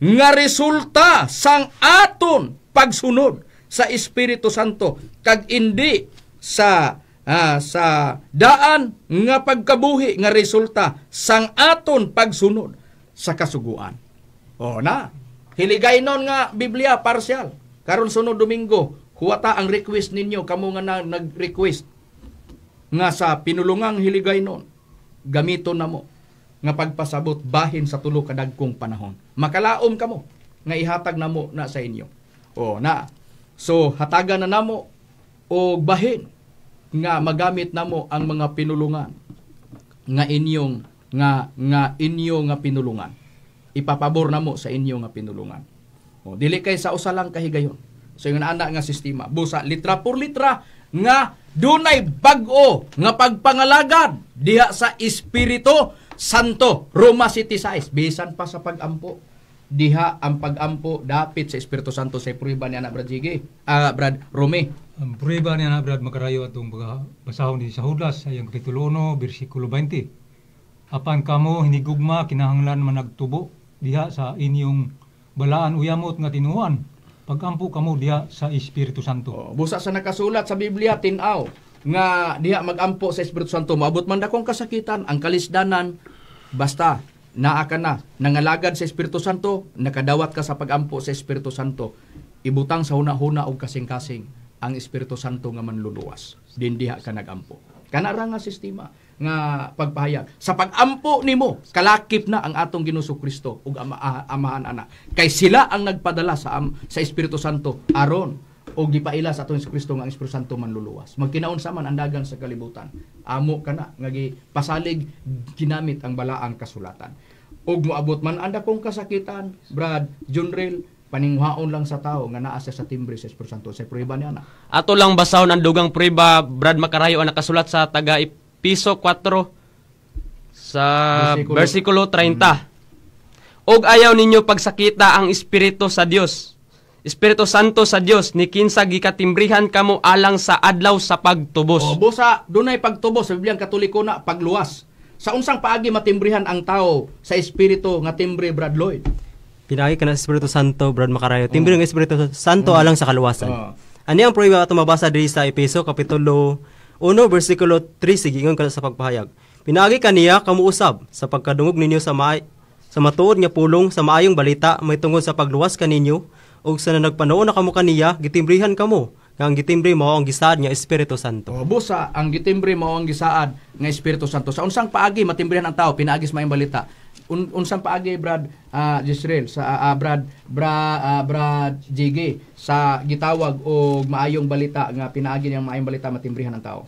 nga resulta sang aton pagsunod sa Espiritu Santo kag indi sa ah, sa daan nga pagkabuhi nga resulta sang aton pagsunod sa kasuguan. O na, Hiligaynon nga Biblia partial. Karon sunod Domingo, kuwata ang request ninyo kamo nga na, nag-request nga sa pinulungang hiligaynon. Gamito na mo nga pagpasabot bahin sa tulo kadagkong panahon. Makalaom kamo nga ihatag na mo na sa inyo. O na. So hatagan na namo o bahin nga magamit namo ang mga pinulungan nga inyong nga nga inyo nga pinulungan ipapabor na mo sa inyo nga pinulungan. O, dili kay sa usa lang kahigayon. So yung ana nga sistema, busa litra por litra nga dunay bag-o nga pagpangalagad diha sa Espiritu Santo Roma City size bisan pa sa pagampo diha ang pagampo dapit sa Espiritu Santo sa prueba ni anak Brad Jige uh, ah, Brad Rome ang prueba ni anak Brad makarayo atong basahon ni sa Hudas ayang kapitulo 1 bersikulo 20 apan kamo hinigugma kinahanglan managtubo diha sa inyong balaan uyamot nga tinuan. Pagampo kamo diha sa Espiritu Santo. Oh, busa sa nakasulat sa Biblia tinaw nga diha magampo sa Espiritu Santo maabot man dakong kasakitan ang kalisdanan basta naa ka na nangalagad sa Espiritu Santo nakadawat ka sa pagampo sa Espiritu Santo ibutang sa huna-huna og kasing-kasing ang Espiritu Santo nga manluluwas din diha ka nagampo kana ra nga sistema nga pagpahayag sa pagampo nimo kalakip na ang atong Ginoo Kristo ug ama, ah, amahan ana kay sila ang nagpadala sa um, sa Espiritu Santo aron o gipaila sa atong Kristo nga ang Espiritu Santo manluluwas. Magkinaon sa man ang dagan sa kalibutan. Amo kana na nga gipasalig ginamit ang balaang kasulatan. Og moabot man anda kong kasakitan, Brad, Junril, paningwaon lang sa tao nga naa sa timbre sa Espiritu Santo sa priba niya na. Ato lang basahon ang dugang priba Brad Makarayo ang nakasulat sa taga piso 4 sa versikulo, versikulo 30. Mm. Og ayaw ninyo pagsakita ang espiritu sa Dios. Espiritu Santo sa Dios ni kinsa gikatimbrihan kamo alang sa adlaw sa pagtubos. O, busa dunay pagtubos sa Biblia Katoliko na pagluwas. Sa unsang paagi matimbrihan ang tao sa espiritu nga timbre Brad Lloyd. Pinaagi kana Espiritu Santo Brad Makarayo. Timbre mm. ng Espiritu Santo mm. alang sa kaluwasan. Uh. Ani ang proyekto ato mabasa diri sa Epeso kapitulo 1 versikulo 3 sigingon kada sa pagpahayag. Pinaagi kaniya kamuusab sa pagkadungog ninyo sa maay sa matuod nga pulong sa maayong balita may tungod sa pagluwas kaninyo og sa nagpanoon na kamo kaniya gitimbrihan kamo nga ang gitimbre mao ang gisaad nga Espiritu Santo. O busa ang gitimbre mao ang gisaad nga Espiritu Santo. Sa unsang paagi matimbrihan ang tao pinaagis maayong balita un, unsang paagi Brad uh, ah, Jisrael sa uh, Brad Bra uh, Brad JG sa gitawag og maayong balita nga pinaagi niyang maayong balita matimbrihan ang tao.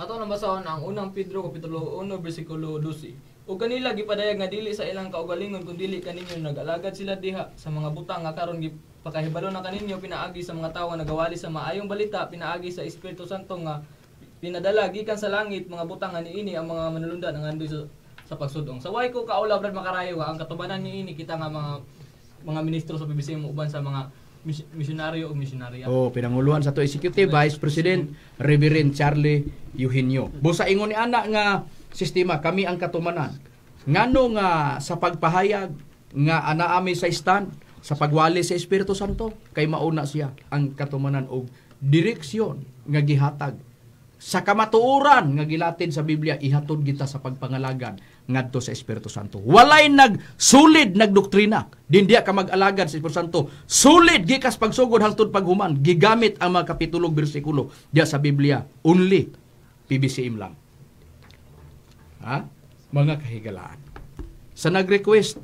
Ato nang basahon ang unang Pedro kapitulo 1 bersikulo 12. Ug kanila gipadayag nga dili sa ilang kaugalingon kun dili kaninyo nagalagad sila diha sa mga butang nga karon gipakahibalo na kaninyo pinaagi sa mga tawo nga nagawali sa maayong balita pinaagi sa Espiritu Santo nga pinadala gikan sa langit mga butang nga niini ang mga manulundan nga andoy sa sa pagsudong. Sa way ko kaula brad makarayo ang katubanan ni ini kita nga mga mga ministro sa PBCM uban sa mga misyonaryo o misyonarya. Oh, pinanguluhan sa to executive vice president Reverend Charlie Eugenio. Busa ingon ni ana nga sistema kami ang katumanan. Ngano nga sa pagpahayag nga anaami sa stand sa pagwali sa Espiritu Santo kay mauna siya ang katumanan og direksyon nga gihatag sa kamatuoran nga gilatin sa Biblia ihatod kita sa pagpangalagan ngadto sa Espiritu Santo. Walay nag sulid nagdoktrina. Dindi ka mag-alagad sa Espiritu Santo. Sulid gikas pagsugod hangtod paghuman. Gigamit ang mga kapitulog bersikulo diya sa Biblia. Only PBCM lang. Ha? Mga kahigalaan. Sa nag-request,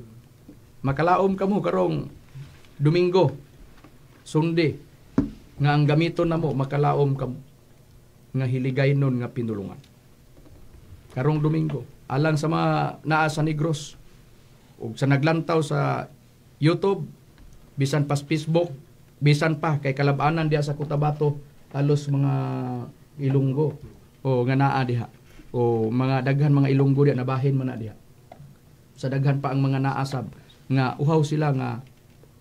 makalaom kamo mo karong Domingo, Sunday, nga ang gamiton namo makalaom ka nga hiligay nun nga pinulungan. Karong Domingo, alang sa mga naa sa Negros ug sa naglantaw sa YouTube bisan pa sa Facebook bisan pa kay kalabanan diha sa Cotabato halos mga ilunggo o nga naa diha o mga daghan mga ilunggo diha nabahin mo na diha sa daghan pa ang mga naasab nga uhaw sila nga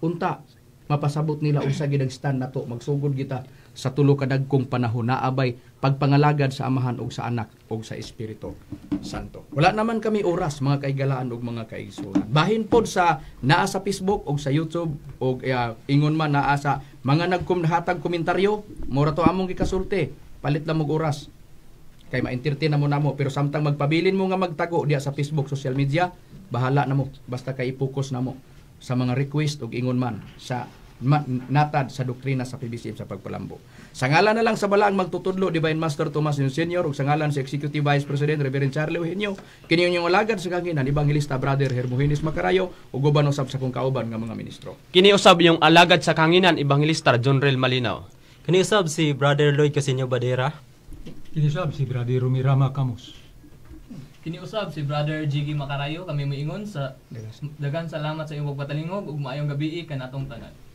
unta mapasabot nila usa gid ang stand nato magsugod kita sa tulo ka dagkong panahon naabay pagpangalagad sa amahan ug sa anak ug sa Espiritu Santo. Wala naman kami oras mga kaigalaan ug mga kaigsulan. Bahin pod sa naa sa Facebook ug sa YouTube ug uh, ingon man naa sa mga nagkumhatag komentaryo, mura to among gikasulti. Palit lang mo oras kay ma-entertain na mo na mo pero samtang magpabilin mo nga magtago diya sa Facebook social media bahala na mo basta kay i na mo sa mga request ug ingon man sa natad sa doktrina sa PBCM sa pagpalambo. Sa ngalan na lang sa balaang magtutudlo, Divine Master Thomas Yung Senior, ug sa ngalan sa Executive Vice President Reverend Charlie Eugenio, kini inyong alagad sa kanginan, Evangelista Brother Hermogenes Macarayo, ug uban usab sa kung kauban nga mga ministro. Kini usab yung alagad sa kanginan, Evangelista John Rel Malinaw. Kini si Brother Lloyd Casino Badera. Kini usab si Brother Rumirama Camus. Kiniusab si Brother Jiggy Makarayo, kami moingon sa dagan salamat sa iyong pagpatalingog ug maayong gabi kanatong tanan.